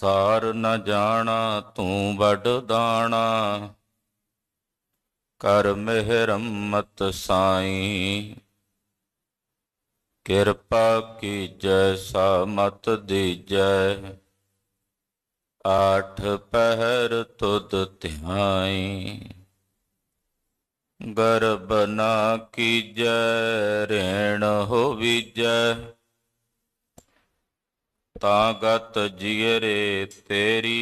ਸਾਰ ਨ ਜਾਣਾ ਤੂੰ ਵੱਡ ਦਾਣਾ ਕਰ ਮਿਹਰਮਤ ਸਾਈ ਕਿਰਪਾ ਜੈ ਸਾ ਮਤ ਦੀਜੈ ਆਠ ਪਹਿਰ ਤੁਧ ਧਿਆਈ ਗਰਬ ਨਾ ਕੀਜੈ ਰੇਣ ਹੋ ਵੀਜੈ ਤਾਗਤ ਜਿਗਰੇ ਤੇਰੀ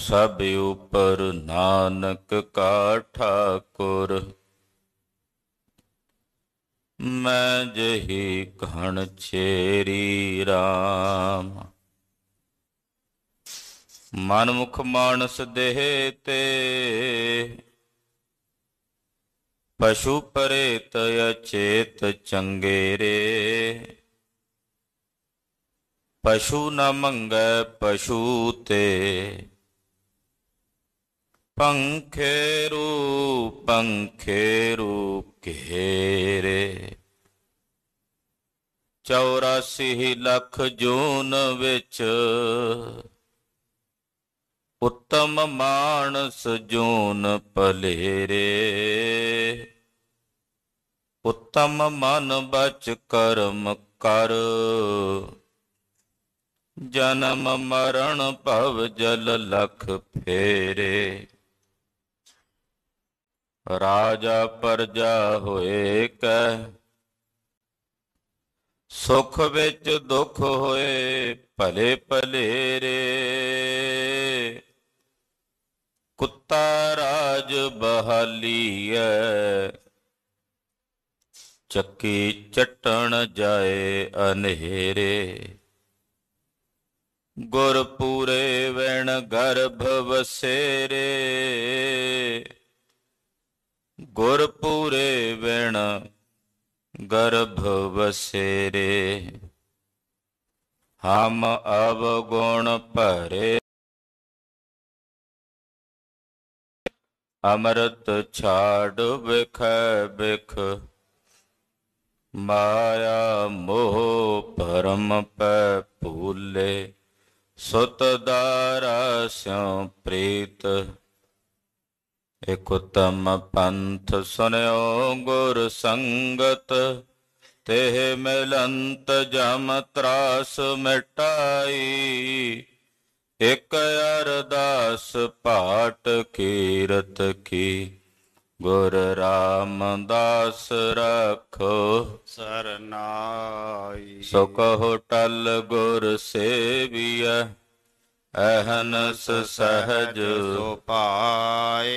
ਸਭ ਉਪਰ ਨਾਨਕ ਕਾ ਠਾਕੁਰ ਮੈਂ ਜਹੀ ਕਹਣ ਛੇਰੀ RAM ਮਨਮੁਖ ਮਾਨਸ ਦੇਹ ਤੇ ਪਸ਼ੂ ਪਰੇਤ ਅਚੇਤ ਚੰਗੇਰੇ ਪਸ਼ੂ ਨ ਮੰਗੈ ਪਸ਼ੂ ਤੇ ਪੰਖੇ ਰੂਪ ਪੰਖੇ ਰੂਪ ਘੇਰੇ 84 ਲੱਖ ਜੂਨ ਵਿੱਚ ਉੱਤਮ ਮਾਨਸ ਜੂਨ ਭਲੇਰੇ ਉੱਤਮ ਮਨ ਬਚ ਕਰਮ ਕਰ ਜਨਮ ਮਰਨ ਭਵ ਜਲ ਲਖ ਫੇਰੇ ਰਾਜਾ ਪਰਜਾ ਹੋਏ ਕੈ ਸੁਖ ਵਿੱਚ ਦੁਖ ਹੋਏ ਭਲੇ ਭਲੇ ਰੇ ਕੁੱਤਾ ਰਾਜ ਬਹਾਲੀਐ ਚੱਕੀ ਚਟਣ ਜਾਏ ਅਨਹੇਰੇ ਗੁਰਪੂਰੇ ਵਣ ਗਰਭ ਵਸੇਰੇ ਗੁਰਪੂਰੇ ਵਣ ਗਰਭ ਵਸੇਰੇ ਹਮ ਅਵਗੁਣ ਭਰੇ ਅਮਰਤ ਛਾੜ ਵਿਖ ਵਿਖ ਮਾਇਆ ਮੋਹ ਪਰਮ ਪੈ ਭੂਲੇ ਸੁਤ ਦਾਰਸਿਉ ਪ੍ਰੀਤ ਇਕ ਪੰਥ ਸੁਨਿਓ ਗੁਰ ਸੰਗਤ ਤੇ ਮਿਲੰਤ ਜਮ ਤਰਾਸ ਮਿਟਾਈ ਇਕ ਅਰਦਾਸ ਪਾਟ ਕੀਰਤ ਕੀ ਗੁਰ ਰਾਮਦਾਸ ਰਖੋ ਸਰਨਾਈ ਸੁਖ ਟਲ ਗੁਰ ਸੇਵੀਐ ਅਹਨਸ ਸਹਜ ਸੁਪਾਏ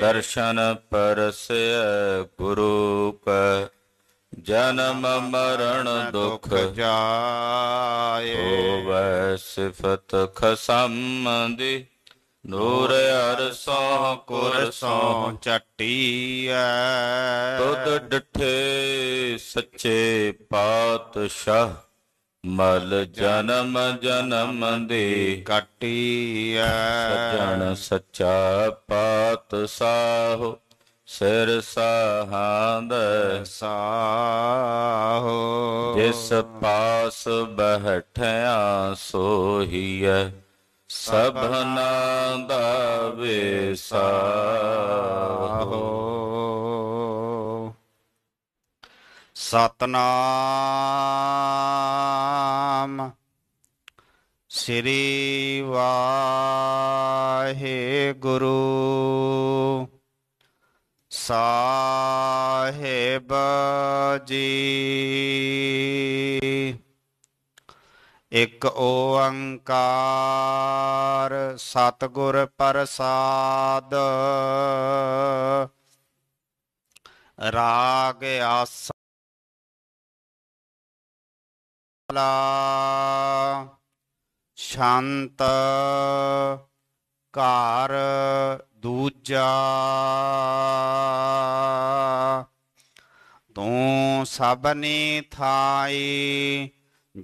ਦਰਸ਼ਨ ਪਰਸੈ ਗੁਰੂ ਕਾ ਜਨਮ ਮਰਨ ਦੁਖ ਜਾਏ ਹੋਵੈ ਸਿਫਤ ਖਸਮ ਦੀ ਨੂਰ ਅਰਸੋਂ ਚੱਟੀ ਚਟੀਐ ਤੁਧ ਡਠੇ ਸੱਚੇ ਪਾਤਸ਼ਾਹ ਮਲ ਜਨਮ ਜਨਮ ਦੇ ਕਟੀਐ ਸਜਣ ਸੱਚਾ ਪਾਤ ਸਾਹੋ ਸਿਰ ਸਾਹੰਦ ਸਾਹੋ ਜਿਸ ਪਾਸ ਬਹਿਠਿਆ ਸੋਹੀਐ ਸਭਨਾ ਦਾ ਵੇਸਾ ਸਤਨਾਮ ਸ੍ਰੀ ਵਾਹਿਗੁਰੂ ਸਾਹਿਬ ਜੀ ਇਕ ਓੰਕਾਰ ਸਤਗੁਰ ਪ੍ਰਸਾਦ ਰਾਗ ਆਸਲਾ ਸ਼ਾਂਤ ਘਰ ਦੂਜਾ ਤੂੰ ਸਭਨੇ ਥਾਈ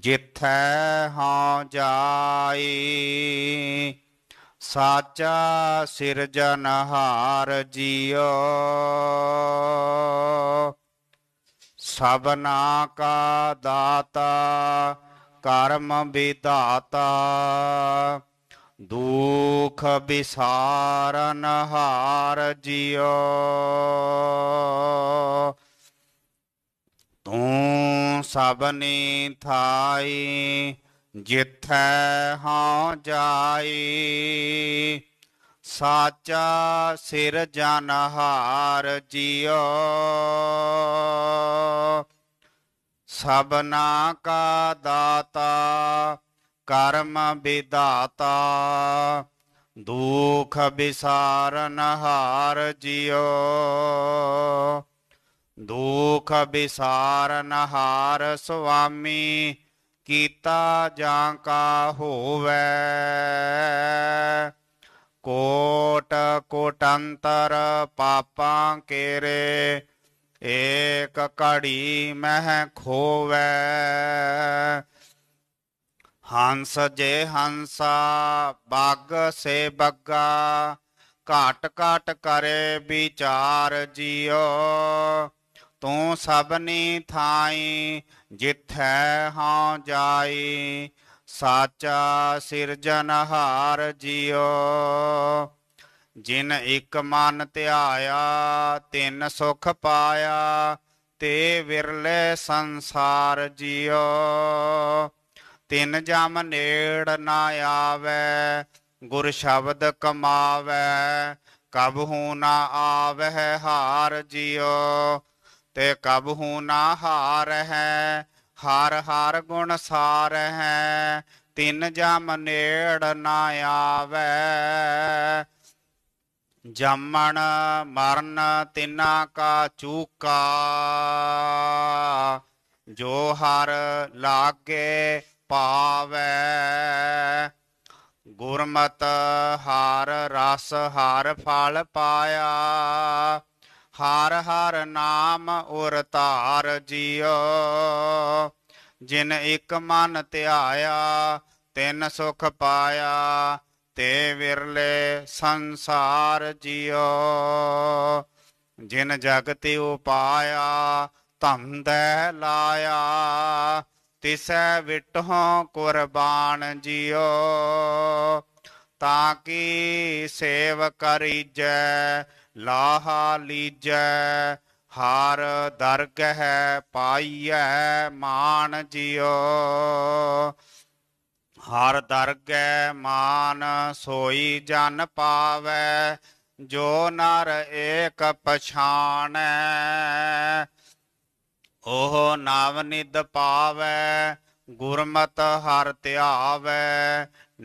ਜਿਥੈ ਹਉ ਜਾਈ ਸਾਚਾ ਸਿਰਜਨਹਾਰ ਜੀਓ ਸਭਨਾ ਕਾ ਦਾਤਾ ਕਰਮ ਵਿਦਾਤਾ ਦੁਖ ਬਿਸਾਰਨਹਾਰ ਜੀਓ ਤੂੰ ਸਭਨੀ ਥਾਈ ਜਿਥੈ ਹਉ ਜਾਈ ਸਾਚਾ ਸਿਰ ਜਨਹਾਰ ਜਿਉ ਸਭਨਾ ਕਾ ਦਾਤਾ ਕਰਮ ਵਿਦਾਤਾ ਦੁਖ ਬਿਸਾਰਨ ਹਾਰ ਜਿਉ ਦੁਖ ਬਿਸਾਰ ਨਹਾਰ ਸੁਆਮੀ ਕੀਤਾ ਜਾਂ ਕਾ ਹੋਵੇ ਕੋਟ ਕੋਟੰਤਰ ਪਾਪਾਂ ਕੇਰੇ ਏਕ ਕੜੀ ਮਹਿ ਖੋਵੇ ਹੰਸ ਜੇ ਹੰਸਾ ਬੱਗ ਸੇ ਬੱਗਾ ਘਾਟ ਘਾਟ ਕਰੇ ਵਿਚਾਰ ਜਿਓ ਤੂੰ ਸਭਨੀ ਥਾਈ ਜਿਥੈ ਹਾਂ ਜਾਏ ਸਾਚਾ ਸਿਰਜਨਹਾਰ ਜਿਉ ਜਿਨ ਇਕ ਮਨ ਧਿਆਇਆ ਤਿੰਨ ਸੁਖ ਪਾਇਆ ਤੇ ਵਿਰਲੇ ਸੰਸਾਰ ਜਿਉ ਤਿੰਨ ਜਮ ਨੇੜ ਨਾ ਆਵੇ ਗੁਰ ਸ਼ਬਦ ਕਮਾਵੇ ਕਬਹੂ ਨਾ ਆਵਹਿ ਹਾਰ ਜਿਓ ਤੇ ਕਬਹੂ ਨਾ ਹਾਰ ਹੈ ਹਰ ਹਰ ਗੁਣ ਸਾਰ ਹੈ ਤਿੰਨ ਜਮ ਨੇੜ ਨਾ ਆਵੇ ਜੰਮਣ ਮਰਨ ਤਿਨਾ ਕਾ ਚੂਕਾ ਜੋ ਹਰ ਲਾਗੇ ਪਾਵੇ ਗੁਰਮਤ ਹਾਰ ਰਸ ਹਾਰ ਫਲ ਪਾਇਆ ਹਰ ਹਰ ਨਾਮ ਉਰ ਧਾਰ ਜਿਉ ਜਿਨ ਇੱਕ ਮਨ ਧਿਆਇਆ ਤਿਨ ਸੁਖ ਪਾਇਆ ਤੇ ਵਿਰਲੇ ਸੰਸਾਰ ਜਿਉ ਜਿਨ ਜਗਤ ਉਪਾਇਆ ਧੰਦੈ ਲਾਇਆ ਤਿਸੈ ਵਿਟਹੁ ਕੁਰਬਾਨ ਜਿਉ ਤਾਂ ਕੀ ਸੇਵ ਕਰੀਜੈ ਲਾਹਾ ਲੀਜੈ ਹਾਰ ਦਰਗਹ ਪਾਈਐ ਮਾਨ ਜਿਉ ਹਰ ਦਰਗਹਿ ਮਾਨ ਸੋਈ ਜਨ ਪਾਵੈ ਜੋ ਨਰ ਏਕ ਪਛਾਣੈ ਉਹ ਨਾਮ ਨਿਦ ਪਾਵੈ ਗੁਰਮਤ ਹਰ ਧਿਆਵੈ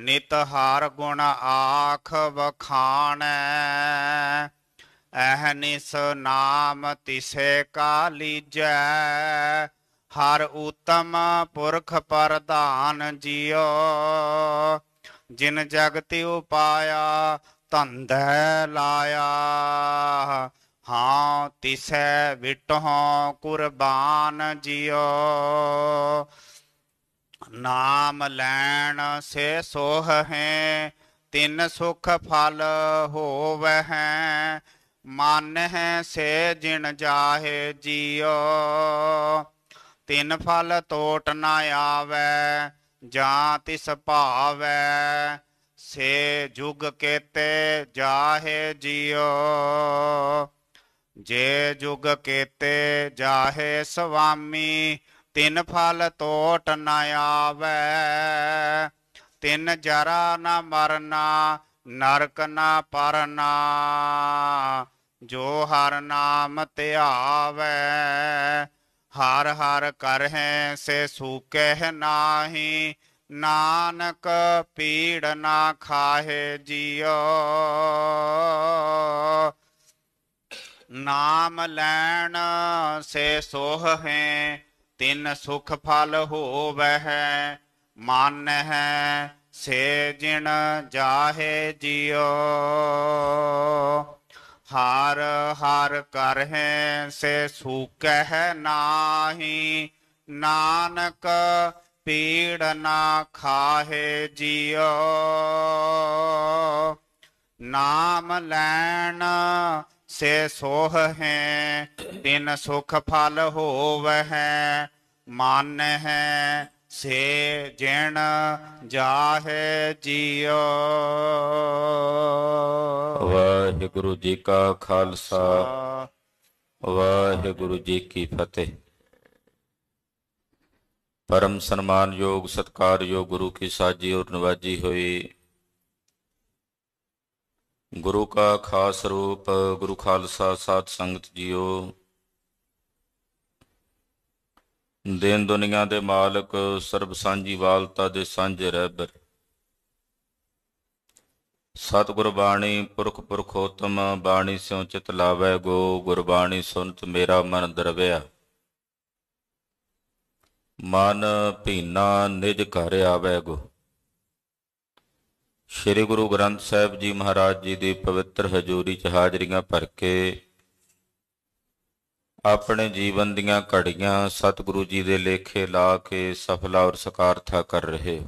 ਨਿਤ ਹਰ ਗੁਣ ਆਖ ਵਖਾਣੈ ਅਹਨਿਸ ਨਾਮ ਤਿਸੇ ਕਾ ਲੀਜੈ ਹਰ ਉਤਮ ਪੁਰਖ ਪਰਧਾਨ ਜਿਉ ਜਿਨ ਜਗਤਿ ਉਪਾਇਆ ਧੰਧੈ ਲਾਇਆ ਹਾਂ ਤਿਸੈ ਵਿਟਹੁ ਕੁਰਬਾਨ ਜਿਉ ਨਾਮ ਲੈਣ ਸੇ ਸੋਹ ਹੈ ਤਿੰਨ ਸੁਖ ਫਲ ਹੋਵਹਿ ਮਨ ਹੈ ਸੇ ਜਿਨ ਜਾਹੇ ਜੀਉ ਤਿਨ ਫਲ ਤੋਟ ਨ ਆਵੇ ਜਾਂ ਤਿਸ ਭਾਵੇ ਸੇ ਜੁਗ ਕੇਤੇ ਜਾਹੇ ਜੀਉ ਜੇ ਜੁਗ ਕੇਤੇ ਜਾਹੇ ਸਵਾਮੀ ਤਿਨ ਫਲ ਤੋਟ ਨ ਆਵੇ ਤਿਨ ਜਰਾ ਨ ਮਰਨਾ ਨਰਕ ਨਾ ਪਰਨਾ ਜੋ ਹਰ ਨਾਮ ਧਿਆਵੇ ਹਰ ਹਰ ਕਰਹਿ ਸੇ ਸੂਕਹਿ ਨਾਹੀ ਨਾਨਕ ਪੀੜ ਨਾ ਖਾਹੇ ਜੀਉ ਨਾਮ ਲੈਣ ਸੇ ਸੋਹ ਹੈ ਤਿੰਨ ਸੁਖ ਫਲ ਹੋਵਹਿ ਮਨ ਹੈ ਸੇ ਜਿਣ ਜਾਹੇ ਜਿਉ ਹਰ ਹਰ ਕਰਹਿ ਸੇ ਸੂਕਹਿ ਨਾਹੀ ਨਾਨਕ ਪੀੜ ਨਾ ਖਾਹੇ ਜਿਉ ਨਾਮ ਲੈਣ ਸੇ ਸੋਹ ਹੈ ਤਿਨ ਸੁਖ ਫਲ ਹੋਵਹਿ ਮਨ ਹੈ ਸੇ ਜਿਣ ਜਾਹੇ ਜੀਉ ਵਾਹਿਗੁਰੂ ਜੀ ਕਾ ਖਾਲਸਾ ਵਾਹਿਗੁਰੂ ਜੀ ਕੀ ਫਤਿਹ ਪਰਮ ਸਨਮਾਨਯੋਗ ਸਤਕਾਰਯੋਗ ਗੁਰੂ ਕੀ ਸਾਜੀ ਔਰ ਨਵਾਜੀ ਹੋਈ ਗੁਰੂ ਕਾ ਖਾਸ ਰੂਪ ਗੁਰੂ ਖਾਲਸਾ ਸਾਧ ਸੰਗਤ ਜੀਓ ਦੇਨ ਦੁਨੀਆ ਦੇ ਮਾਲਕ ਸਰਬ ਸਾਂਝੀ ਵਾਲਤਾ ਦੇ ਸਾਂਝੇ ਰਹਿਬਰ ਸਤਿਗੁਰ ਬਾਣੀ ਪੁਰਖ ਪੁਰਖੋਤਮ ਬਾਣੀ ਸਿਉ ਚਿਤ ਲਾਵੇ ਗੋ ਗੁਰਬਾਣੀ ਸੁਨਤ ਮੇਰਾ ਮਨ ਦਰਵਿਆ ਮਨ ਭੀਨਾ ਨਿਜ ਘਰ ਆਵੇ ਗੋ ਸ੍ਰੀ ਗੁਰੂ ਗ੍ਰੰਥ ਸਾਹਿਬ ਜੀ ਮਹਾਰਾਜ ਜੀ ਦੀ ਪਵਿੱਤਰ ਹਜ਼ੂਰੀ 'ਚ ਹਾਜ਼ਰੀਆਂ ਭਰ ਕੇ ਆਪਣੇ ਜੀਵਨ ਦੀਆਂ ਘੜੀਆਂ ਸਤਿਗੁਰੂ ਜੀ ਦੇ ਲੇਖੇ ਲਾ ਕੇ ਸਫਲਾ ਔਰ ਸਕਾਰਥਾ ਕਰ ਰਹੇ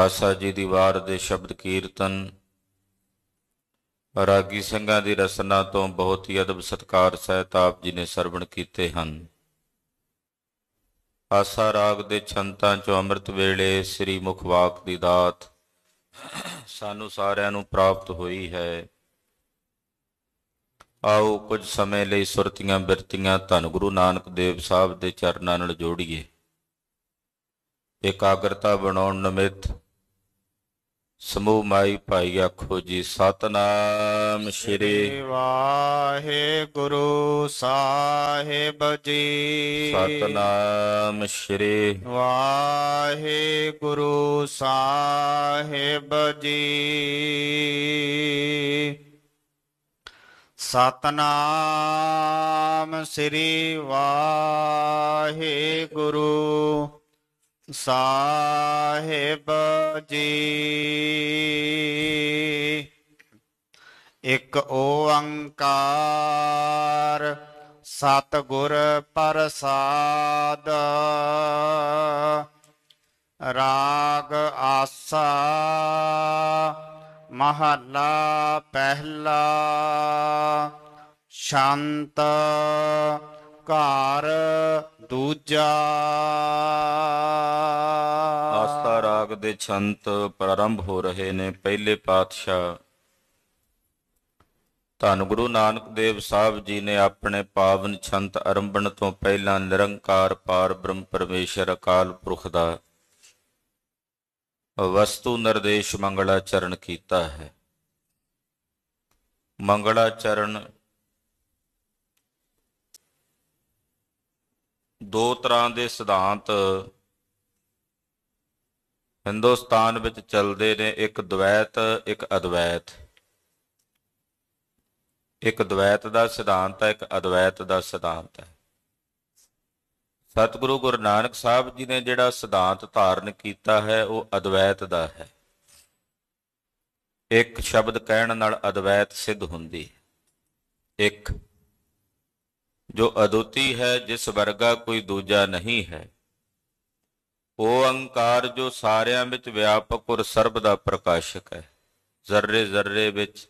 ਆਸਾ ਜੀ ਦੀ ਵਾਰ ਦੇ ਸ਼ਬਦ ਕੀਰਤਨ ਰਾਗੀ ਸੰਗਾਂ ਦੀ ਰਸਨਾ ਤੋਂ ਬਹੁਤ ਹੀ ਅਦਬ ਸਤਕਾਰ ਸਹਿਤ ਆਪ ਜੀ ਨੇ ਸਰਵਣ ਕੀਤੇ ਹਨ ਆਸਾ ਰਾਗ ਦੇ ਛੰਤਾਂ ਚੋਂ ਅੰਮ੍ਰਿਤ ਵੇਲੇ ਸ੍ਰੀ ਮੁਖਵਾਕ ਦੀ ਦਾਤ ਸਾਨੂੰ ਸਾਰਿਆਂ ਨੂੰ ਪ੍ਰਾਪਤ ਹੋਈ ਹੈ ਆਓ ਕੁਝ ਸਮੇਂ ਲਈ ਸੁਰਤੀਆਂ ਬਿਰਤੀਆਂ ਧੰਨ ਗੁਰੂ ਨਾਨਕ ਦੇਵ ਸਾਹਿਬ ਦੇ ਚਰਨਾਂ ਨਾਲ ਜੋੜੀਏ ਇਕਾਗਰਤਾ ਬਣਾਉਣ ਨਿਮਿਤ ਸਮੂਹ ਮਾਈ ਭਾਈ ਆਖੋ ਜੀ ਸਤਨਾਮ ਸ੍ਰੀ ਵਾਹਿਗੁਰੂ ਸਾਹਿਬ ਜੀ ਸਤਨਾਮ ਸ੍ਰੀ ਵਾਹਿਗੁਰੂ ਸਾਹਿਬ ਜੀ ਸਤਨਾਮ ਸ੍ਰੀ ਵਾਹਿਗੁਰੂ ਸਾਹਿਬ ਜੀ ਇੱਕ ਓੰਕਾਰ ਸਤਗੁਰ ਪ੍ਰਸਾਦ ਰਾਗ ਆਸਾ ਮਹੱਲਾ ਪਹਿਲਾ ਸ਼ੰਤ ਘਰ ਦੂਜਾ ਆਸਤਾ ਰਾਗ ਦੇ ਛੰਤ ਪ੍ਰਾਰੰਭ ਹੋ ਰਹੇ ਨੇ ਪਹਿਲੇ ਪਾਤਸ਼ਾਹ ਧੰਨ ਗੁਰੂ ਨਾਨਕ ਦੇਵ ਸਾਹਿਬ ਜੀ ਨੇ ਆਪਣੇ ਪਾਵਨ ਛੰਤ ਅਰੰਭਣ ਤੋਂ ਪਹਿਲਾਂ ਨਿਰੰਕਾਰ ਪਾਰ ਬ੍ਰਹਮ ਪਰਮੇਸ਼ਰ ਅਕਾਲ ਪੁਰਖ ਦਾ ਵਸਤੂ ਨਿਰਦੇਸ਼ ਮੰਗਲਾਚਰਨ ਕੀਤਾ ਹੈ ਮੰਗਲਾਚਰਨ ਦੋ ਤਰ੍ਹਾਂ ਦੇ ਸਿਧਾਂਤ ਹਿੰਦੁਸਤਾਨ ਵਿੱਚ ਚੱਲਦੇ ਨੇ ਇੱਕ ਦ્વੈਤ ਇੱਕ ਅਦ્વੈਤ ਇੱਕ ਦ્વੈਤ ਦਾ ਸਿਧਾਂਤ ਹੈ ਇੱਕ ਅਦ્વੈਤ ਦਾ ਸਿਧਾਂਤ ਹੈ ਸਤਿਗੁਰੂ ਗੁਰੂ ਨਾਨਕ ਸਾਹਿਬ ਜੀ ਨੇ ਜਿਹੜਾ ਸਿਧਾਂਤ ਧਾਰਨ ਕੀਤਾ ਹੈ ਉਹ ਅਦਵੈਤ ਦਾ ਹੈ ਇੱਕ ਸ਼ਬਦ ਕਹਿਣ ਨਾਲ ਅਦਵੈਤ ਸਿੱਧ ਹੁੰਦੀ ਹੈ ਇੱਕ ਜੋ ਅਦੁੱਤੀ ਹੈ ਜਿਸ ਵਰਗਾ ਕੋਈ ਦੂਜਾ ਨਹੀਂ ਹੈ ਉਹ ਅੰਕਾਰ ਜੋ ਸਾਰਿਆਂ ਵਿੱਚ ਵਿਆਪਕ ਔਰ ਸਰਬ ਦਾ ਪ੍ਰਕਾਸ਼ਕ ਹੈ ਜ਼ਰਰੇ ਜ਼ਰਰੇ ਵਿੱਚ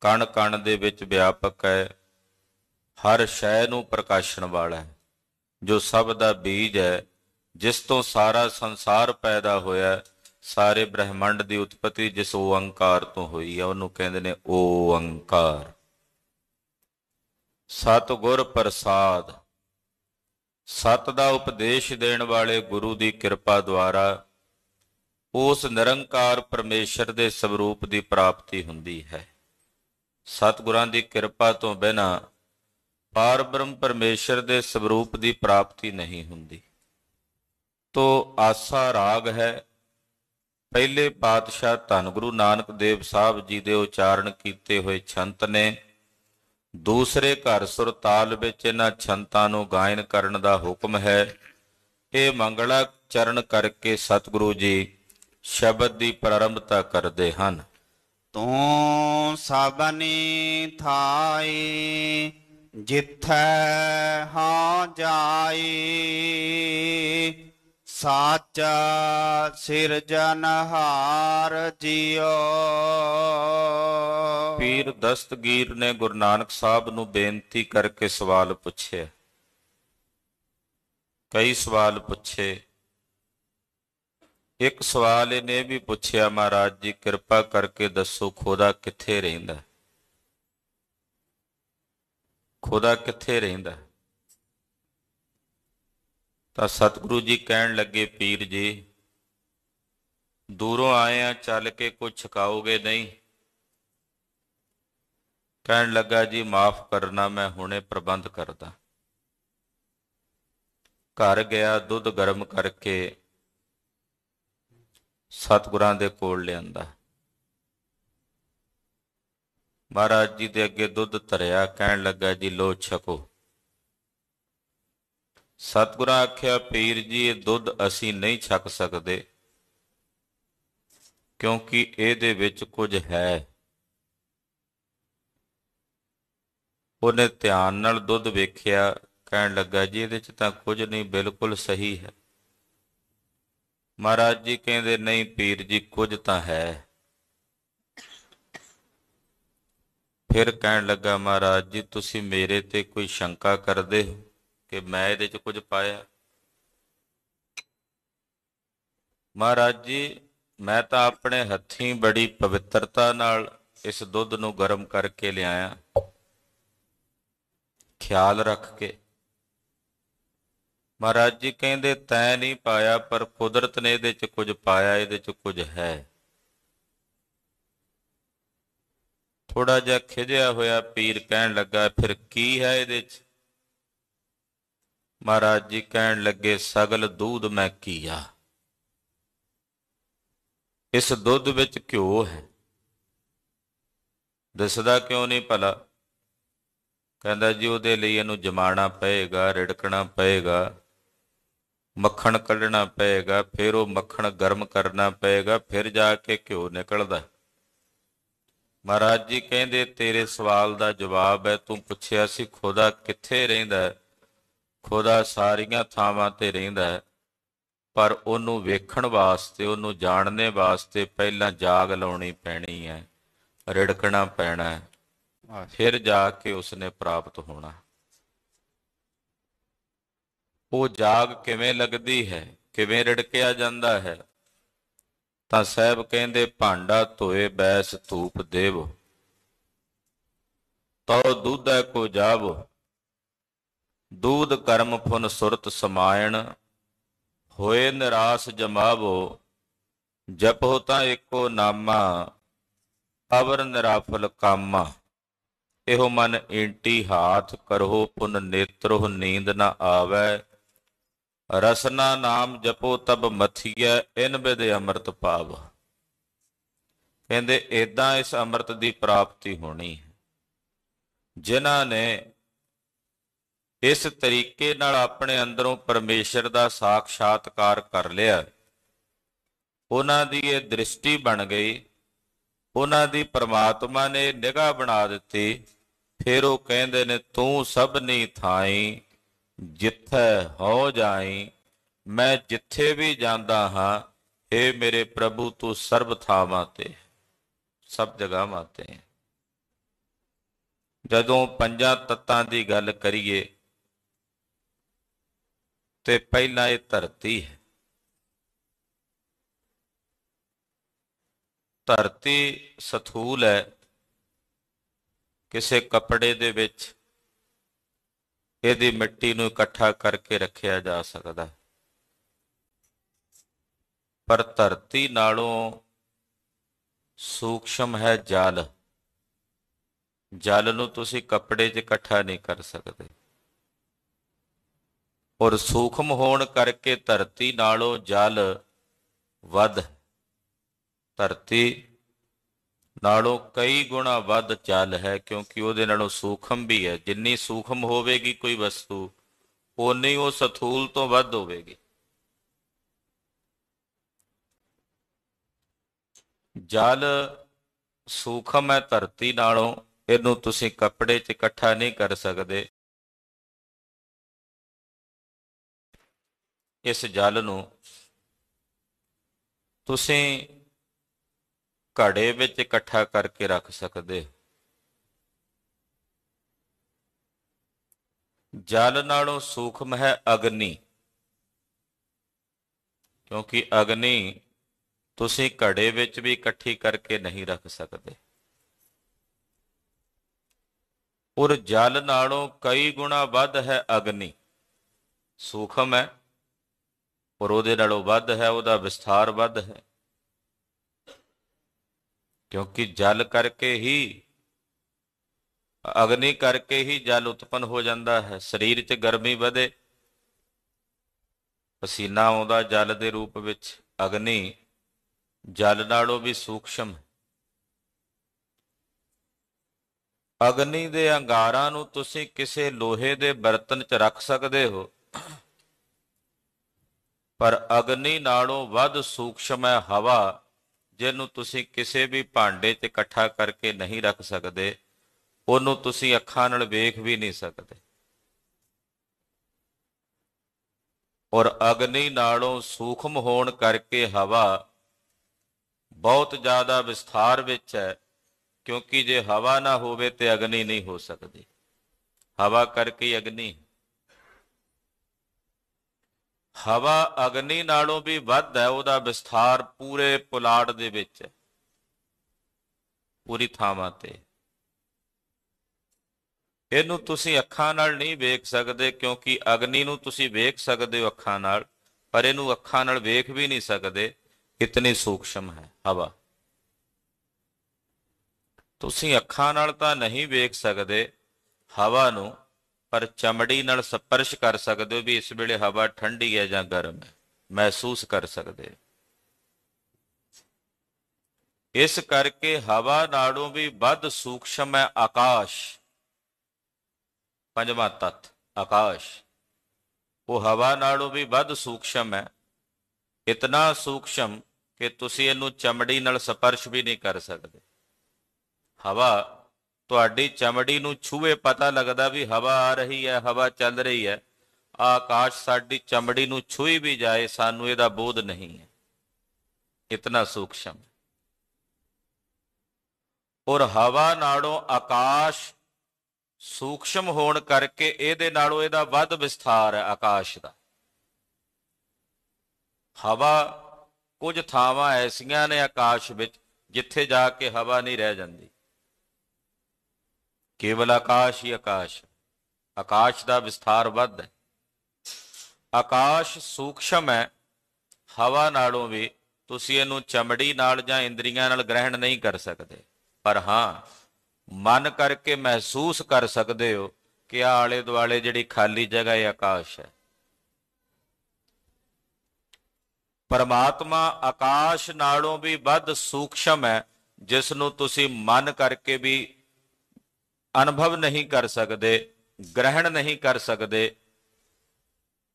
ਕਣ ਕਣ ਦੇ ਵਿੱਚ ਵਿਆਪਕ ਹੈ ਹਰ ਸ਼ੈ ਨੂੰ ਪ੍ਰਕਾਸ਼ਣ ਵਾਲਾ ਹੈ ਜੋ ਸਭ ਦਾ ਬੀਜ ਹੈ ਜਿਸ ਤੋਂ ਸਾਰਾ ਸੰਸਾਰ ਪੈਦਾ ਹੋਇਆ ਸਾਰੇ ਬ੍ਰਹਿਮੰਡ ਦੀ ਉਤਪਤੀ ਜਿਸ ਓੰਕਾਰ ਤੋਂ ਹੋਈ ਹੈ ਉਹਨੂੰ ਕਹਿੰਦੇ ਨੇ ਓੰਕਾਰ ਸਤਗੁਰ ਪ੍ਰਸਾਦ ਸਤ ਦਾ ਉਪਦੇਸ਼ ਦੇਣ ਵਾਲੇ ਗੁਰੂ ਦੀ ਕਿਰਪਾ ਦੁਆਰਾ ਉਸ ਨਿਰੰਕਾਰ ਪਰਮੇਸ਼ਰ ਦੇ ਸਰੂਪ ਦੀ ਪ੍ਰਾਪਤੀ ਹੁੰਦੀ ਹੈ ਸਤਗੁਰਾਂ ਦੀ ਕਿਰਪਾ ਤੋਂ ਬਿਨਾ ਪਰਮ ਪਰਮੇਸ਼ਰ ਦੇ ਸਰੂਪ ਦੀ ਪ੍ਰਾਪਤੀ ਨਹੀਂ ਹੁੰਦੀ ਤੋ ਆਸਾ ਰਾਗ ਹੈ ਪਹਿਲੇ ਪਾਤਸ਼ਾਹ ਧੰਨ ਗੁਰੂ ਨਾਨਕ ਦੇਵ ਸਾਹਿਬ ਜੀ ਦੇ ਉਚਾਰਨ ਕੀਤੇ ਹੋਏ ਛੰਤ ਨੇ ਦੂਸਰੇ ਘਰ ਸੁਰ ਤਾਲ ਵਿੱਚ ਇਹਨਾਂ ਛੰਤਾਂ ਨੂੰ ਗਾਇਨ ਕਰਨ ਦਾ ਹੁਕਮ ਹੈ ਇਹ ਮੰਗਲਾ ਚਰਨ ਕਰਕੇ ਸਤਿਗੁਰੂ ਜੀ ਸ਼ਬਦ ਦੀ ਪ੍ਰਾਰੰਭਤਾ ਕਰਦੇ ਹਨ ਤੂੰ ਸਭਨੀ ਥਾਈ ਜਿੱਥੈ ਹਾਂ ਜਾਈ ਸਾਚ ਸਿਰਜਨਹਾਰ ਜੀਓ ਪੀਰ ਦਸਤਗੀਰ ਨੇ ਗੁਰੂ ਨਾਨਕ ਸਾਹਿਬ ਨੂੰ ਬੇਨਤੀ ਕਰਕੇ ਸਵਾਲ ਪੁੱਛਿਆ ਕਈ ਸਵਾਲ ਪੁੱਛੇ ਇੱਕ ਸਵਾਲ ਇਹਨੇ ਵੀ ਪੁੱਛਿਆ ਮਹਾਰਾਜ ਜੀ ਕਿਰਪਾ ਕਰਕੇ ਦੱਸੋ ਖੁਦਾ ਕਿੱਥੇ ਰਹਿੰਦਾ ਖੁਦਾ ਕਿੱਥੇ ਰਹਿੰਦਾ ਤਾਂ ਸਤਿਗੁਰੂ ਜੀ ਕਹਿਣ ਲੱਗੇ ਪੀਰ ਜੀ ਦੂਰੋਂ ਆਏ ਆ ਚੱਲ ਕੇ ਕੋ ਛਕਾਓਗੇ ਨਹੀਂ ਕਹਿਣ ਲੱਗਾ ਜੀ ਮਾਫ ਕਰਨਾ ਮੈਂ ਹੁਣੇ ਪ੍ਰਬੰਧ ਕਰਦਾ ਘਰ ਗਿਆ ਦੁੱਧ ਗਰਮ ਕਰਕੇ ਸਤਿਗੁਰਾਂ ਦੇ ਕੋਲ ਲਿਆਂਦਾ ਮਹਾਰਾਜ ਜੀ ਦੇ ਅੱਗੇ ਦੁੱਧ ਧਰਿਆ ਕਹਿਣ ਲੱਗਾ ਜੀ ਲੋ ਛਕੋ ਸਤਿਗੁਰਾਂ ਆਖਿਆ ਪੀਰ ਜੀ ਇਹ ਦੁੱਧ ਅਸੀਂ ਨਹੀਂ ਛਕ ਸਕਦੇ ਕਿਉਂਕਿ ਇਹਦੇ ਵਿੱਚ ਕੁਝ ਹੈ ਉਹਨੇ ਧਿਆਨ ਨਾਲ ਦੁੱਧ ਵੇਖਿਆ ਕਹਿਣ ਲੱਗਾ ਜੀ ਇਹਦੇ ਚ ਤਾਂ ਕੁਝ ਨਹੀਂ ਬਿਲਕੁਲ ਸਹੀ ਹੈ ਮਹਾਰਾਜ ਜੀ ਕਹਿੰਦੇ ਨਹੀਂ ਪੀਰ ਜੀ ਕੁਝ ਤਾਂ ਹੈ ਫਿਰ ਕਹਿਣ ਲੱਗਾ ਮਹਾਰਾਜ ਜੀ ਤੁਸੀਂ ਮੇਰੇ ਤੇ ਕੋਈ ਸ਼ੰਕਾ ਕਰਦੇ ਹੋ ਕਿ ਮੈਂ ਇਹਦੇ 'ਚ ਕੁਝ ਪਾਇਆ ਮਹਾਰਾਜ ਜੀ ਮੈਂ ਤਾਂ ਆਪਣੇ ਹੱਥੀਂ ਬੜੀ ਪਵਿੱਤਰਤਾ ਨਾਲ ਇਸ ਦੁੱਧ ਨੂੰ ਗਰਮ ਕਰਕੇ ਲਿਆਇਆ ਖਿਆਲ ਰੱਖ ਕੇ ਮਹਾਰਾਜ ਜੀ ਕਹਿੰਦੇ ਤੈ ਨਹੀਂ ਪਾਇਆ ਪਰ ਕੁਦਰਤ ਨੇ ਇਹਦੇ 'ਚ ਕੁਝ ਪਾਇਆ ਇਹਦੇ 'ਚ ਕੁਝ ਹੈ ਥੋੜਾ ਜਿਹਾ ਖਿਜਿਆ ਹੋਇਆ ਪੀਰ ਕਹਿਣ ਲੱਗਾ ਫਿਰ ਕੀ ਹੈ ਇਹਦੇ 'ਚ ਮਹਾਰਾਜ ਜੀ ਕਹਿਣ ਲੱਗੇ ਸਗਲ ਦੁੱਧ ਮੈਂ ਕੀਆ ਇਸ ਦੁੱਧ ਵਿੱਚ ਘਿਓ ਹੈ ਦਿਸਦਾ ਕਿਉਂ ਨਹੀਂ ਭਲਾ ਕਹਿੰਦਾ ਜੀ ਉਹਦੇ ਲਈ ਇਹਨੂੰ ਜਮਾਣਾ ਪਏਗਾ ਰਿੜਕਣਾ ਪਏਗਾ ਮੱਖਣ ਕੱਢਣਾ ਪਏਗਾ ਫਿਰ ਉਹ ਮੱਖਣ ਗਰਮ ਕਰਨਾ ਪਏਗਾ ਫਿਰ ਜਾ ਕੇ ਘਿਓ ਨਿਕਲਦਾ ਮਹਾਰਾਜ ਜੀ ਕਹਿੰਦੇ ਤੇਰੇ ਸਵਾਲ ਦਾ ਜਵਾਬ ਹੈ ਤੂੰ ਪੁੱਛਿਆ ਸੀ ਖੁਦਾ ਕਿੱਥੇ ਰਹਿੰਦਾ ਹੈ ਖੁਦਾ ਸਾਰੀਆਂ ਥਾਵਾਂ ਤੇ ਰਹਿੰਦਾ ਹੈ ਪਰ ਉਹਨੂੰ ਵੇਖਣ ਵਾਸਤੇ ਉਹਨੂੰ ਜਾਣਨੇ ਵਾਸਤੇ ਪਹਿਲਾਂ ਜਾਗ ਲਾਉਣੀ ਪੈਣੀ ਹੈ ਰੜਕਣਾ ਪੈਣਾ ਹੈ ਫਿਰ ਜਾ ਕੇ ਉਸਨੇ ਪ੍ਰਾਪਤ ਹੋਣਾ ਉਹ ਜਾਗ ਕਿਵੇਂ ਲੱਗਦੀ ਹੈ ਕਿਵੇਂ ਰੜਕਿਆ ਜਾਂਦਾ ਹੈ ਤਾਂ ਸਹਿਬ ਕਹਿੰਦੇ ਭਾਂਡਾ ਧੋਏ ਬੈਸ ਧੂਪ ਦੇਵ ਤਉ ਦੁੱਧੈ ਕੋ ਜਾਬ ਦੂਧ ਕਰਮ ਫੁਨ ਸੁਰਤ ਸਮਾਇਣ ਹੋਏ ਨਿਰਾਸ ਜਮਾਵੋ ਜਪੋ ਤਾਂ ਏਕੋ ਨਾਮਾ ਅਵਰ ਨਿਰਾਫਲ ਕਾਮਾ ਇਹੋ ਮਨ ਇੰਟੀ ਹਾਥ ਕਰੋ ਪੁਨ ਨੇਤਰੋ ਨੀਂਦ ਨਾ ਆਵੇ ਰਸਨਾ ਨਾਮ ਜਪੋ ਤਬ ਮਥੀਐ ਇਨ ਬਿਦੇ ਅੰਮ੍ਰਿਤ ਪਾਵ ਕਹਿੰਦੇ ਇਦਾਂ ਇਸ ਅੰਮ੍ਰਿਤ ਦੀ ਪ੍ਰਾਪਤੀ ਹੋਣੀ ਹੈ ਜਿਨ੍ਹਾਂ ਨੇ ਇਸ ਤਰੀਕੇ ਨਾਲ ਆਪਣੇ ਅੰਦਰੋਂ ਪਰਮੇਸ਼ਰ ਦਾ ਸਾਖਸ਼ਾਤਕਾਰ ਕਰ ਲਿਆ ਉਹਨਾਂ ਦੀ ਇਹ ਦ੍ਰਿਸ਼ਟੀ ਬਣ ਗਈ ਉਹਨਾਂ ਦੀ ਪ੍ਰਮਾਤਮਾ ਨੇ ਨਿਗਾਹ ਬਣਾ ਦਿੱਤੀ ਫਿਰ ਉਹ ਕਹਿੰਦੇ ਨੇ ਤੂੰ ਸਭ ਨਹੀਂ ਥਾਈ ਜਿੱਥੈ ਹੋ ਜਾਈ ਮੈਂ ਜਿੱਥੇ ਵੀ ਜਾਂਦਾ ਹਾਂ हे ਮੇਰੇ ਪ੍ਰਭੂ ਤੂੰ ਸਰਬ ਥਾਵਾਂ ਤੇ ਸਭ ਜਗ੍ਹਾਵਾਂ ਤੇ ਜਦੋਂ ਪੰਜਾਂ ਤੱਤਾਂ ਦੀ ਗੱਲ ਕਰੀਏ ਤੇ ਪਹਿਲਾਂ ਇਹ ਧਰਤੀ ਹੈ ਧਰਤੀ ਸਥੂਲ ਹੈ ਕਿਸੇ ਕੱਪੜੇ ਦੇ ਵਿੱਚ ਇਹਦੀ ਮਿੱਟੀ ਨੂੰ ਇਕੱਠਾ ਕਰਕੇ ਰੱਖਿਆ ਜਾ ਸਕਦਾ ਪਰ ਧਰਤੀ ਨਾਲੋਂ ਸੂਖਸ਼ਮ ਹੈ ਜਲ ਜਲ ਨੂੰ ਤੁਸੀਂ ਕੱਪੜੇ 'ਚ ਇਕੱਠਾ ਨਹੀਂ ਕਰ ਸਕਦੇ ਔਰ ਸੂਖਮ ਹੋਣ ਕਰਕੇ ਧਰਤੀ ਨਾਲੋਂ ਜਲ ਵੱਧ ਧਰਤੀ ਨਾਲੋਂ ਕਈ ਗੁਣਾ ਵੱਧ ਚੱਲ ਹੈ ਕਿਉਂਕਿ ਉਹਦੇ ਨਾਲੋਂ ਸੂਖਮ ਵੀ ਹੈ ਜਿੰਨੀ ਸੂਖਮ ਹੋਵੇਗੀ ਕੋਈ ਵਸਤੂ ਉਨੀ ਉਹ ਸਥੂਲ ਤੋਂ ਵੱਧ ਹੋਵੇਗੀ ਜਲ ਸੂਖਮ ਹੈ ਧਰਤੀ ਨਾਲੋਂ ਇਹਨੂੰ ਤੁਸੀਂ ਕੱਪੜੇ 'ਚ ਇਕੱਠਾ ਨਹੀਂ ਕਰ ਸਕਦੇ ਇਸ ਜਲ ਨੂੰ ਤੁਸੀਂ ਘੜੇ ਵਿੱਚ ਇਕੱਠਾ ਕਰਕੇ ਰੱਖ ਸਕਦੇ ਜਲ ਨਾਲੋਂ ਸੂਖਮ ਹੈ ਅਗਨੀ ਕਿਉਂਕਿ ਅਗਨੀ ਤੁਸੀਂ ਘੜੇ ਵਿੱਚ ਵੀ ਇਕੱਠੀ ਕਰਕੇ ਨਹੀਂ ਰੱਖ ਸਕਦੇ ਔਰ ਜਲ ਨਾਲੋਂ ਕਈ ਗੁਣਾ ਵੱਧ ਹੈ ਅਗਨੀ ਸੂਖਮ ਹੈ ਔਰ ਉਹਦੇ ਨਾਲੋਂ ਵੱਧ ਹੈ ਉਹਦਾ ਵਿਸਥਾਰ ਵੱਧ ਹੈ ਕਿਉਂਕਿ ਜਲ ਕਰਕੇ ਹੀ ਅਗਨੀ ਕਰਕੇ ਹੀ ਜਲ ਉਤਪਨ ਹੋ ਜਾਂਦਾ ਹੈ ਸਰੀਰ 'ਚ ਗਰਮੀ ਵਧੇ ਪਸੀਨਾ ਆਉਂਦਾ ਜਲ ਦੇ ਰੂਪ ਵਿੱਚ ਅਗਨੀ ਜਲ ਨਾਲੋਂ ਵੀ ਸੂਖਸ਼ਮ ਅਗਨੀ ਦੇ ਅੰਗਾਰਾਂ ਨੂੰ ਤੁਸੀਂ ਕਿਸੇ ਲੋਹੇ ਦੇ ਬਰਤਨ 'ਚ ਰੱਖ ਸਕਦੇ ਹੋ ਪਰ ਅਗਨੀ ਨਾਲੋਂ ਵੱਧ ਸੂਖਸ਼ਮ ਹੈ ਹਵਾ ਜਿਹਨੂੰ ਤੁਸੀਂ ਕਿਸੇ ਵੀ ਭਾਂਡੇ 'ਚ ਇਕੱਠਾ ਕਰਕੇ ਨਹੀਂ ਰੱਖ ਸਕਦੇ ਉਹਨੂੰ ਤੁਸੀਂ ਅੱਖਾਂ ਨਾਲ ਵੇਖ ਵੀ ਨਹੀਂ ਸਕਦੇ ਔਰ ਅਗਨੀ ਨਾਲੋਂ ਸੂਖਮ ਹੋਣ ਕਰਕੇ ਹਵਾ ਬਹੁਤ ਜ਼ਿਆਦਾ ਵਿਸਥਾਰ ਵਿੱਚ ਹੈ ਕਿਉਂਕਿ ਜੇ ਹਵਾ ਨਾ ਹੋਵੇ ਤੇ ਅਗਨੀ ਨਹੀਂ ਹੋ ਸਕਦੀ ਹਵਾ ਕਰਕੇ ਹੀ ਅਗਨੀ ਹਵਾ ਅਗਨੀ ਨਾਲੋਂ ਵੀ ਵੱਧ ਹੈ ਉਹਦਾ ਵਿਸਥਾਰ ਪੂਰੇ ਪੁਲਾੜ ਦੇ ਵਿੱਚ ਹੈ ਪੂਰੀ ਥਾਵਾਂ ਤੇ ਇਹਨੂੰ ਤੁਸੀਂ ਅੱਖਾਂ ਨਾਲ ਨਹੀਂ ਵੇਖ ਸਕਦੇ ਕਿਉਂਕਿ ਅਗਨੀ ਨੂੰ ਤੁਸੀਂ ਵੇਖ ਸਕਦੇ ਹੋ ਅੱਖਾਂ ਨਾਲ ਪਰ ਇਹਨੂੰ ਅੱਖਾਂ ਨਾਲ ਵੇਖ ਵੀ ਨਹੀਂ ਸਕਦੇ ਇਤਨੀ ਸੂਖਸ਼ਮ ਹੈ ਹਵਾ ਤੁਸੀਂ ਅੱਖਾਂ ਨਾਲ ਤਾਂ ਨਹੀਂ ਵੇਖ ਸਕਦੇ ਹਵਾ ਨੂੰ ਪਰ ਚਮੜੀ ਨਾਲ ਸਪਰਸ਼ ਕਰ ਸਕਦੇ ਹੋ ਵੀ ਇਸ ਵੇਲੇ ਹਵਾ ਠੰਡੀ ਹੈ ਜਾਂ ਗਰਮ ਹੈ ਮਹਿਸੂਸ ਕਰ ਸਕਦੇ ਇਸ ਕਰਕੇ ਹਵਾ ਨਾਲੋਂ ਵੀ ਵੱਧ ਸੂਖਸ਼ਮ ਹੈ ਆਕਾਸ਼ ਪੰਜਵਾਂ ਤਤ ਆਕਾਸ਼ ਉਹ ਹਵਾ ਨਾਲੋਂ ਵੀ ਵੱਧ ਸੂਖਸ਼ਮ ਹੈ ਇਤਨਾ ਸੂਖਸ਼ਮ ਕਿ ਤੁਸੀਂ ਇਹਨੂੰ ਚਮੜੀ ਨਾਲ ਸਪਰਸ਼ ਵੀ ਨਹੀਂ ਕਰ ਸਕਦੇ ਹਵਾ ਤੁਹਾਡੀ ਚਮੜੀ ਨੂੰ ਛੂਏ ਪਤਾ ਲੱਗਦਾ ਵੀ ਹਵਾ ਆ ਰਹੀ ਹੈ ਹਵਾ ਚੱਲ ਰਹੀ ਹੈ ਆਕਾਸ਼ ਸਾਡੀ ਚਮੜੀ ਨੂੰ ਛੂਈ ਵੀ ਜਾਏ ਸਾਨੂੰ ਇਹਦਾ ਬੋਧ ਨਹੀਂ ਹੈ ਇਤਨਾ ਸੂਖਸ਼ਮ ਔਰ ਹਵਾ ਨਾਲੋਂ ਆਕਾਸ਼ ਸੂਖਸ਼ਮ ਹੋਣ ਕਰਕੇ ਇਹਦੇ ਨਾਲੋਂ ਇਹਦਾ ਵੱਧ ਵਿਸਥਾਰ ਹੈ ਆਕਾਸ਼ ਦਾ ਹਵਾ ਕੁਝ ਥਾਵਾਂ ਐਸੀਆਂ ਨੇ ਆਕਾਸ਼ ਵਿੱਚ ਜਿੱਥੇ ਜਾ ਕੇ ਹਵਾ ਨਹੀਂ ਰਹਿ ਜਾਂਦੀ ਕੇਵਲ ਆਕਾਸ਼ ਹੀ ਆਕਾਸ਼ ਆਕਾਸ਼ ਦਾ ਵਿਸਥਾਰ ਵੱਧ ਹੈ ਆਕਾਸ਼ ਸੂਖਸ਼ਮ ਹੈ ਹਵਾ ਨਾਲੋਂ ਵੀ ਤੁਸੀਂ ਇਹਨੂੰ ਚਮੜੀ ਨਾਲ ਜਾਂ ਇੰਦਰੀਆਂ ਨਾਲ ਗ੍ਰਹਿਣ ਨਹੀਂ ਕਰ ਸਕਦੇ ਪਰ ਹਾਂ ਮਨ ਕਰਕੇ ਮਹਿਸੂਸ ਕਰ ਸਕਦੇ ਹੋ ਕਿ ਆ ਆਲੇ ਦੁਆਲੇ ਜਿਹੜੀ ਖਾਲੀ ਜਗ੍ਹਾ ਹੈ ਆਕਾਸ਼ ਹੈ ਪਰਮਾਤਮਾ ਆਕਾਸ਼ ਨਾਲੋਂ ਵੀ ਵੱਧ ਸੂਖਸ਼ਮ ਹੈ ਜਿਸ ਨੂੰ ਤੁਸੀਂ ਮਨ ਕਰਕੇ ਵੀ ਅਨੁਭਵ ਨਹੀਂ ਕਰ ਸਕਦੇ ਗ੍ਰਹਿਣ ਨਹੀਂ ਕਰ ਸਕਦੇ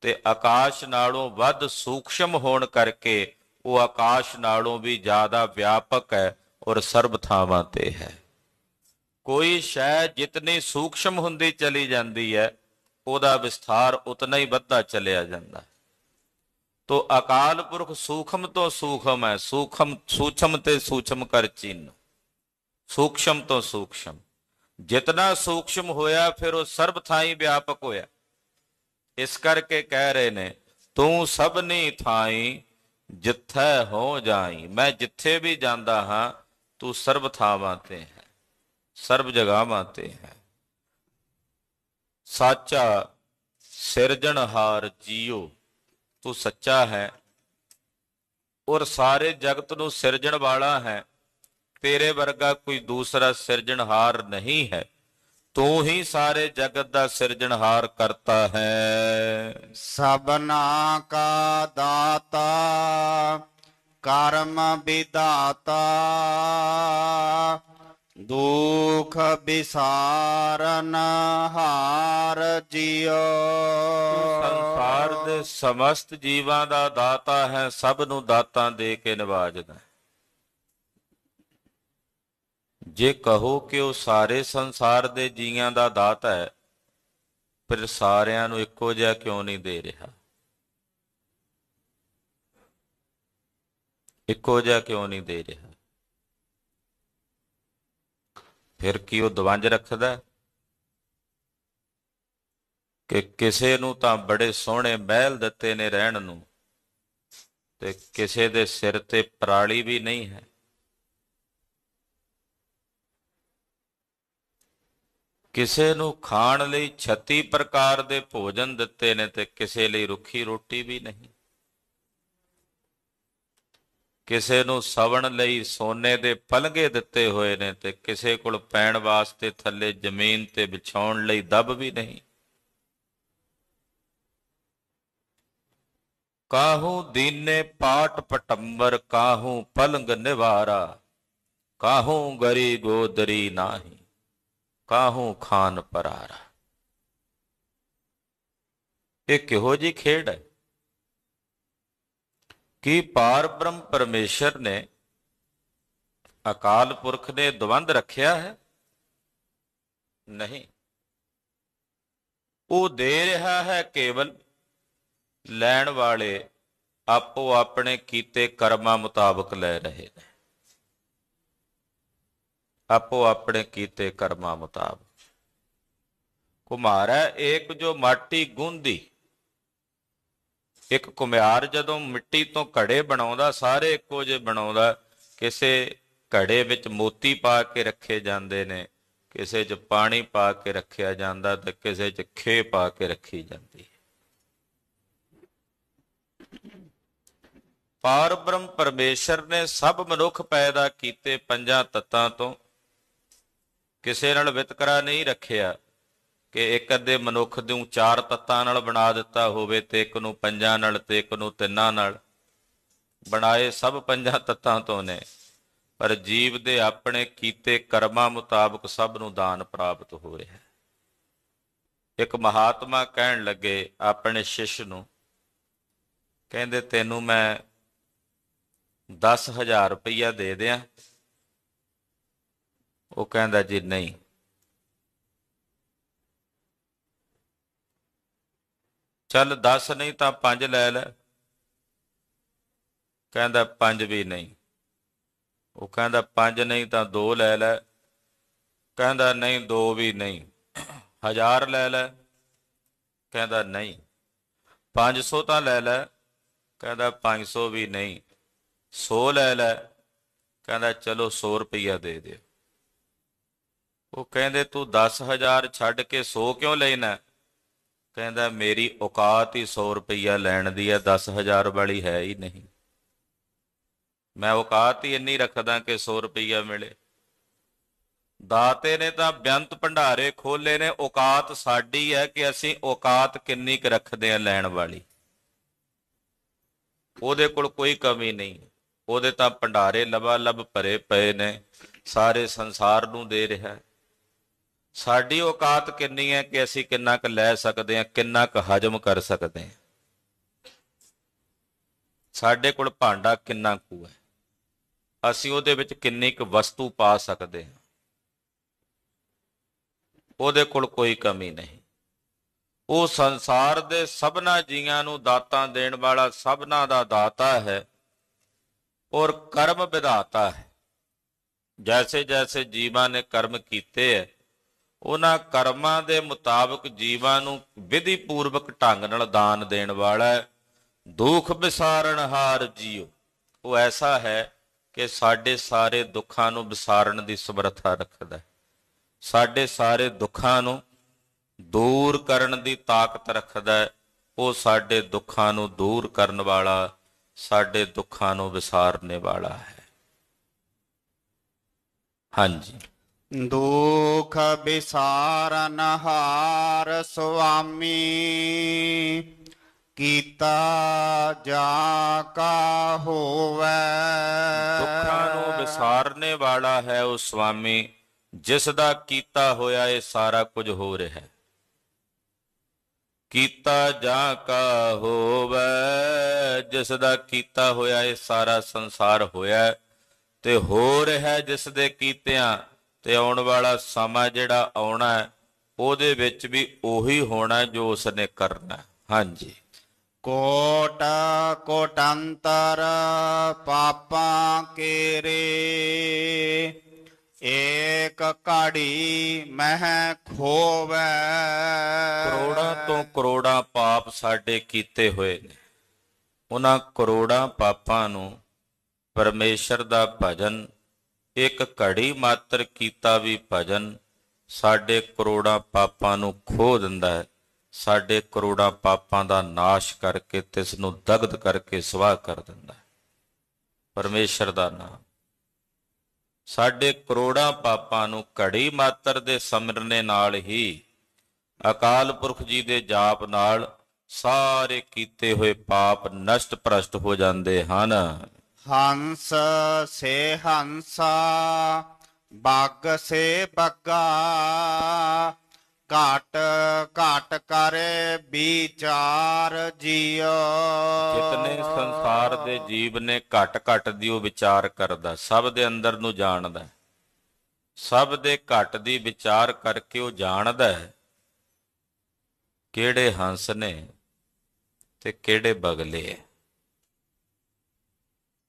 ਤੇ ਆਕਾਸ਼ ਨਾਲੋਂ ਵੱਧ ਸੂਖਸ਼ਮ ਹੋਣ ਕਰਕੇ ਉਹ ਆਕਾਸ਼ ਨਾਲੋਂ ਵੀ ਜ਼ਿਆਦਾ ਵਿਆਪਕ ਹੈ ਔਰ ਸਰਬ ਥਾਵਾਂ ਤੇ ਹੈ ਕੋਈ ਸ਼ੈ ਜਿਤਨੀ ਸੂਖਸ਼ਮ ਹੁੰਦੀ ਚਲੀ ਜਾਂਦੀ ਹੈ ਉਹਦਾ ਵਿਸਥਾਰ ਉਤਨਾ ਹੀ ਵੱਧਦਾ ਚਲਿਆ ਜਾਂਦਾ ਤੋ ਅਕਾਲ ਪੁਰਖ ਸੂਖਮ ਤੋਂ ਸੂਖਮ ਹੈ ਸੂਖਮ ਸੂਖਮ ਤੇ ਸੂਖਮ ਕਰ ਚਿੰਨ ਸੂਖਮ ਤੋਂ ਸੂਖਮ ਜਿਤਨਾ ਸੂਖਸ਼ਮ ਹੋਇਆ ਫਿਰ ਉਹ ਸਰਬ ਥਾਈ ਵਿਆਪਕ ਹੋਇਆ ਇਸ ਕਰਕੇ ਕਹਿ ਰਹੇ ਨੇ ਤੂੰ ਸਭਨੀ ਥਾਈ ਜਿੱਥੇ ਹੋ ਜਾਈ ਮੈਂ ਜਿੱਥੇ ਵੀ ਜਾਂਦਾ ਹਾਂ ਤੂੰ ਸਰਬ ਥਾਵਾਂ ਤੇ ਹੈ ਸਰਬ ਜਗਾਵਾਂ ਤੇ ਹੈ ਸਾਚਾ ਸਿਰਜਣਹਾਰ ਜੀਉ ਤੂੰ ਸੱਚਾ ਹੈ ਔਰ ਸਾਰੇ ਜਗਤ ਨੂੰ ਸਿਰਜਣ ਵਾਲਾ ਹੈ ਤੇਰੇ ਵਰਗਾ ਕੋਈ ਦੂਸਰਾ ਸਿਰਜਣਹਾਰ ਨਹੀਂ ਹੈ ਤੂੰ ਹੀ ਸਾਰੇ ਜਗਤ ਦਾ ਸਿਰਜਣਹਾਰ ਕਰਤਾ ਹੈ ਸਭਨਾ ਕਾ ਦਾਤਾ ਕਰਮ ਵਿਦਾਤਾ ਦੁਖ ਬਿਸਾਰਨ ਹਾਰ ਜਿਉ ਸੰਸਾਰ ਦੇ ਸਮਸਤ ਜੀਵਾਂ ਦਾ ਦਾਤਾ ਹੈ ਸਭ ਨੂੰ ਦਾਤਾਂ ਦੇ ਕੇ ਨਿਵਾਜਦਾ ਜੇ ਕਹੋ ਕਿ ਉਹ ਸਾਰੇ ਸੰਸਾਰ ਦੇ ਜੀਆਂ ਦਾ ਦਾਤਾ ਹੈ ਪਰ ਸਾਰਿਆਂ ਨੂੰ ਇੱਕੋ ਜਿਹਾ ਕਿਉਂ ਨਹੀਂ ਦੇ ਰਿਹਾ ਇੱਕੋ ਜਿਹਾ ਕਿਉਂ ਨਹੀਂ ਦੇ ਰਿਹਾ ਫਿਰ ਕੀ ਉਹ ਦਵੰਜ ਰੱਖਦਾ ਕਿ ਕਿਸੇ ਨੂੰ ਤਾਂ ਬੜੇ ਸੋਹਣੇ ਮਹਿਲ ਦਿੱਤੇ ਨੇ ਰਹਿਣ ਨੂੰ ਤੇ ਕਿਸੇ ਦੇ ਸਿਰ ਤੇ ਪਰਾਲੀ ਵੀ ਨਹੀਂ ਹੈ ਕਿਸੇ ਨੂੰ ਖਾਣ ਲਈ 36 ਪ੍ਰਕਾਰ ਦੇ ਭੋਜਨ ਦਿੱਤੇ ਨੇ ਤੇ ਕਿਸੇ ਲਈ ਰੁੱਖੀ ਰੋਟੀ ਵੀ ਨਹੀਂ ਕਿਸੇ ਨੂੰ ਸਵਣ ਲਈ ਸੋਨੇ ਦੇ ਪਲਗੇ ਦਿੱਤੇ ਹੋਏ ਨੇ ਤੇ ਕਿਸੇ ਕੋਲ ਪੈਣ ਵਾਸਤੇ ਥੱਲੇ ਜ਼ਮੀਨ ਤੇ ਵਿਛਾਉਣ ਲਈ ਦਬ ਵੀ ਨਹੀਂ ਕਾਹੂ ਦੀਨੇ ਪਾਟ ਪਟੰਬਰ ਕਾਹੂ ਪਲੰਗ ਨਿਵਾਰਾ ਕਾਹੂ ਗਰੀ ਗੋਦਰੀ ਨਾਹੀ ਕਾਹੂ ਖਾਨ ਪਰਾਰਾ ਇਹ ਕਿਹੋ ਜੀ ਖੇਡ ਹੈ ਕਿ ਪਾਰ ਬ੍ਰਹਮ ਪਰਮੇਸ਼ਰ ਨੇ ਅਕਾਲ ਪੁਰਖ ਨੇ ਦਵੰਦ ਰੱਖਿਆ ਹੈ ਨਹੀਂ ਉਹ ਦੇ ਰਿਹਾ ਹੈ ਕੇਵਲ ਲੈਣ ਵਾਲੇ ਆਪੋ ਆਪਣੇ ਕੀਤੇ ਕਰਮਾਂ ਮੁਤਾਬਕ ਲੈ ਰਹੇ ਨੇ ਆਪੋ ਆਪਣੇ ਕੀਤੇ ਕਰਮਾਂ ਮੁਤਾਬਕ ਕੁਮਾਰਾ ਇੱਕ ਜੋ ਮਾਟੀ ਗੁੰਦੀ ਇੱਕ ਕੁਮਿਆਰ ਜਦੋਂ ਮਿੱਟੀ ਤੋਂ ਘੜੇ ਬਣਾਉਂਦਾ ਸਾਰੇ ਇੱਕੋ ਜਿਹੇ ਬਣਾਉਂਦਾ ਕਿਸੇ ਘੜੇ ਵਿੱਚ ਮੋਤੀ ਪਾ ਕੇ ਰੱਖੇ ਜਾਂਦੇ ਨੇ ਕਿਸੇ 'ਚ ਪਾਣੀ ਪਾ ਕੇ ਰੱਖਿਆ ਜਾਂਦਾ ਤੇ ਕਿਸੇ 'ਚ ਖੇ ਪਾ ਕੇ ਰੱਖੀ ਜਾਂਦੀ ਪਾਰ ਪਰਮੇਸ਼ਰ ਨੇ ਸਭ ਮਨੁੱਖ ਪੈਦਾ ਕੀਤੇ ਪੰਜਾਂ ਤੱਤਾਂ ਤੋਂ ਕਿਸੇ ਨਾਲ ਵਿਤਕਰਾ ਨਹੀਂ ਰੱਖਿਆ ਕਿ ਇੱਕ ਅੱਧੇ ਮਨੁੱਖ ਨੂੰ ਚਾਰ ਤੱਤਾਂ ਨਾਲ ਬਣਾ ਦਿੱਤਾ ਹੋਵੇ ਤੇ ਇੱਕ ਨੂੰ ਪੰਜਾਂ ਨਾਲ ਤੇ ਇੱਕ ਨੂੰ ਤਿੰਨਾਂ ਨਾਲ ਬਣਾਏ ਸਭ ਪੰਜਾਂ ਤੱਤਾਂ ਤੋਂ ਨੇ ਪਰ ਜੀਵ ਦੇ ਆਪਣੇ ਕੀਤੇ ਕਰਮਾਂ ਮੁਤਾਬਕ ਸਭ ਨੂੰ ਦਾਨ ਪ੍ਰਾਪਤ ਹੋ ਰਿਹਾ ਹੈ ਇੱਕ ਮਹਾਤਮਾ ਕਹਿਣ ਲੱਗੇ ਆਪਣੇ ਸ਼ਿਸ਼ ਨੂੰ ਕਹਿੰਦੇ ਤੈਨੂੰ ਮੈਂ 10000 ਰੁਪਇਆ ਦੇ ਦਿਆਂ ਉਹ ਕਹਿੰਦਾ ਜੀ ਨਹੀਂ ਚੱਲ 10 ਨਹੀਂ ਤਾਂ 5 ਲੈ ਲੈ ਕਹਿੰਦਾ 5 ਵੀ ਨਹੀਂ ਉਹ ਕਹਿੰਦਾ 5 ਨਹੀਂ ਤਾਂ 2 ਲੈ ਲੈ ਕਹਿੰਦਾ ਨਹੀਂ 2 ਵੀ ਨਹੀਂ 1000 ਲੈ ਲੈ ਕਹਿੰਦਾ ਨਹੀਂ 500 ਤਾਂ ਲੈ ਲੈ ਕਹਿੰਦਾ 500 ਵੀ ਨਹੀਂ 100 ਲੈ ਲੈ ਕਹਿੰਦਾ ਚਲੋ 100 ਰੁਪਈਆ ਦੇ ਦਿਓ ਉਹ ਕਹਿੰਦੇ ਤੂੰ 10000 ਛੱਡ ਕੇ 100 ਕਿਉਂ ਲੈਣਾ ਕਹਿੰਦਾ ਮੇਰੀ ਔਕਾਤ ਹੀ 100 ਰੁਪਈਆ ਲੈਣ ਦੀ ਹੈ 10000 ਵਾਲੀ ਹੈ ਹੀ ਨਹੀਂ ਮੈਂ ਔਕਾਤ ਹੀ ਇੰਨੀ ਰੱਖਦਾ ਕਿ 100 ਰੁਪਈਆ ਮਿਲੇ ਦਾਤੇ ਨੇ ਤਾਂ ਬਿਆੰਤ ਭੰਡਾਰੇ ਖੋਲੇ ਨੇ ਔਕਾਤ ਸਾਡੀ ਹੈ ਕਿ ਅਸੀਂ ਔਕਾਤ ਕਿੰਨੀ ਕੁ ਰੱਖਦੇ ਆ ਲੈਣ ਵਾਲੀ ਉਹਦੇ ਕੋਲ ਕੋਈ ਕਮੀ ਨਹੀਂ ਉਹਦੇ ਤਾਂ ਭੰਡਾਰੇ ਲਬਾ ਲਬ ਭਰੇ ਪਏ ਨੇ ਸਾਰੇ ਸੰਸਾਰ ਨੂੰ ਦੇ ਰਿਹਾ ਹੈ ਸਾਡੀ ਔਕਾਤ ਕਿੰਨੀ ਹੈ ਕਿ ਅਸੀਂ ਕਿੰਨਾ ਕੁ ਲੈ ਸਕਦੇ ਹਾਂ ਕਿੰਨਾ ਕੁ ਹਜਮ ਕਰ ਸਕਦੇ ਹਾਂ ਸਾਡੇ ਕੋਲ ਭਾਂਡਾ ਕਿੰਨਾ ਕੁ ਹੈ ਅਸੀਂ ਉਹਦੇ ਵਿੱਚ ਕਿੰਨੀ ਕੁ ਵਸਤੂ ਪਾ ਸਕਦੇ ਹਾਂ ਉਹਦੇ ਕੋਲ ਕੋਈ ਕਮੀ ਨਹੀਂ ਉਹ ਸੰਸਾਰ ਦੇ ਸਭਨਾ ਜੀਆਂ ਨੂੰ ਦਾਤਾਂ ਦੇਣ ਵਾਲਾ ਸਭਨਾ ਦਾ ਦਾਤਾ ਹੈ ਔਰ ਕਰਮ ਵਿਧਾਤਾ ਹੈ ਜੈਸੇ ਜੈਸੇ ਜੀਵਾਂ ਨੇ ਕਰਮ ਕੀਤੇ ਹੈ ਉਹਨਾਂ ਕਰਮਾਂ ਦੇ ਮੁਤਾਬਕ ਜੀਵਾਂ ਨੂੰ ਵਿਧੀ ਪੂਰਵਕ ਢੰਗ ਨਾਲ ਦਾਨ ਦੇਣ ਵਾਲਾ ਦੁੱਖ ਵਿਸਾਰਣ ਹਾਰ ਜੀਓ ਉਹ ਐਸਾ ਹੈ ਕਿ ਸਾਡੇ ਸਾਰੇ ਦੁੱਖਾਂ ਨੂੰ ਵਿਸਾਰਣ ਦੀ ਸਮਰੱਥਾ ਰੱਖਦਾ ਹੈ ਸਾਡੇ ਸਾਰੇ ਦੁੱਖਾਂ ਨੂੰ ਦੂਰ ਕਰਨ ਦੀ ਤਾਕਤ ਰੱਖਦਾ ਹੈ ਉਹ ਸਾਡੇ ਦੁੱਖਾਂ ਨੂੰ ਦੂਰ ਕਰਨ ਵਾਲਾ ਸਾਡੇ ਦੁੱਖਾਂ ਨੂੰ ਵਿਸਾਰਨੇ ਵਾਲਾ ਹੈ ਹਾਂਜੀ ਦੁਖ ਬਿਸਾਰਨ ਹਾਰ ਸੁਆਮੀ ਕੀਤਾ ਜਾ ਕਾ ਹੋਵੇ ਦੁੱਖਾਂ ਨੂੰ ਵਿਸਾਰਨੇ ਵਾਲਾ ਹੈ ਉਹ ਸੁਆਮੀ ਜਿਸ ਦਾ ਕੀਤਾ ਹੋਇਆ ਇਹ ਸਾਰਾ ਕੁਝ ਹੋ ਰਿਹਾ ਹੈ ਕੀਤਾ ਜਾ ਕਾ ਹੋਵੇ ਜਿਸ ਦਾ ਕੀਤਾ ਹੋਇਆ ਇਹ ਸਾਰਾ ਸੰਸਾਰ ਹੋਇਆ ਤੇ ਹੋ ਰਿਹਾ ਜਿਸ ਦੇ ਕੀਤਿਆਂ ਤੇ ਆਉਣ ਵਾਲਾ ਸਮਾਂ ਜਿਹੜਾ ਆਉਣਾ ਹੈ ਉਹਦੇ ਵਿੱਚ ਵੀ ਉਹੀ ਹੋਣਾ ਜੋ ਉਸਨੇ ਕਰਨਾ ਹਾਂਜੀ ਕੋਟ ਕੋਟੰਤਰ ਪਾਪਾਂ ਕੇ ਰੇ ਏਕ ਕਾੜੀ ਮਹਿ ਖੋਵੇ ਕਰੋੜਾਂ ਤੋਂ ਕਰੋੜਾਂ ਪਾਪ ਸਾਡੇ ਕੀਤੇ ਹੋਏ ਨੇ ਉਹਨਾਂ ਕਰੋੜਾਂ ਪਾਪਾਂ ਨੂੰ ਪਰਮੇਸ਼ਰ ਦਾ ਭਜਨ ਇੱਕ ਘੜੀ ਮਾਤਰ ਕੀਤਾ ਵੀ ਭਜਨ ਸਾਡੇ ਕਰੋੜਾਂ ਪਾਪਾਂ ਨੂੰ ਖੋਹ ਦਿੰਦਾ ਹੈ ਸਾਡੇ ਕਰੋੜਾਂ ਪਾਪਾਂ ਦਾ ਨਾਸ਼ ਕਰਕੇ ਤਿਸ ਨੂੰ ਦਗਧ ਕਰਕੇ ਸਵਾਹ ਕਰ ਦਿੰਦਾ ਹੈ ਪਰਮੇਸ਼ਰ ਦਾ ਨਾਮ ਸਾਡੇ ਕਰੋੜਾਂ ਪਾਪਾਂ ਨੂੰ ਘੜੀ ਮਾਤਰ ਦੇ ਸਮਰਨੇ ਨਾਲ ਹੀ ਅਕਾਲ ਪੁਰਖ ਜੀ ਦੇ ਜਾਪ ਨਾਲ ਸਾਰੇ ਕੀਤੇ ਹੋਏ ਪਾਪ ਨਸ਼ਟ ਪ੍ਰਸ਼ਟ ਹੋ ਜਾਂਦੇ ਹਨ ਹੰਸ ਸੇ ਹੰਸਾ ਬੱਗ ਸੇ ਬੱਗਾ ਘਟ ਘਟ ਕਰੇ ਵਿਚਾਰ ਜੀਉ ਜਿਤਨੇ ਸੰਸਾਰ ਦੇ ਜੀਵ ਨੇ ਘਟ ਘਟ ਦੀ ਉਹ ਵਿਚਾਰ ਕਰਦਾ ਸਭ ਦੇ ਅੰਦਰ ਨੂੰ ਜਾਣਦਾ ਸਭ ਦੇ ਘਟ ਦੀ ਵਿਚਾਰ ਕਰਕੇ ਉਹ ਜਾਣਦਾ ਕਿਹੜੇ ਹੰਸ ਨੇ ਤੇ ਕਿਹੜੇ ਬਗਲੇ ਹੈ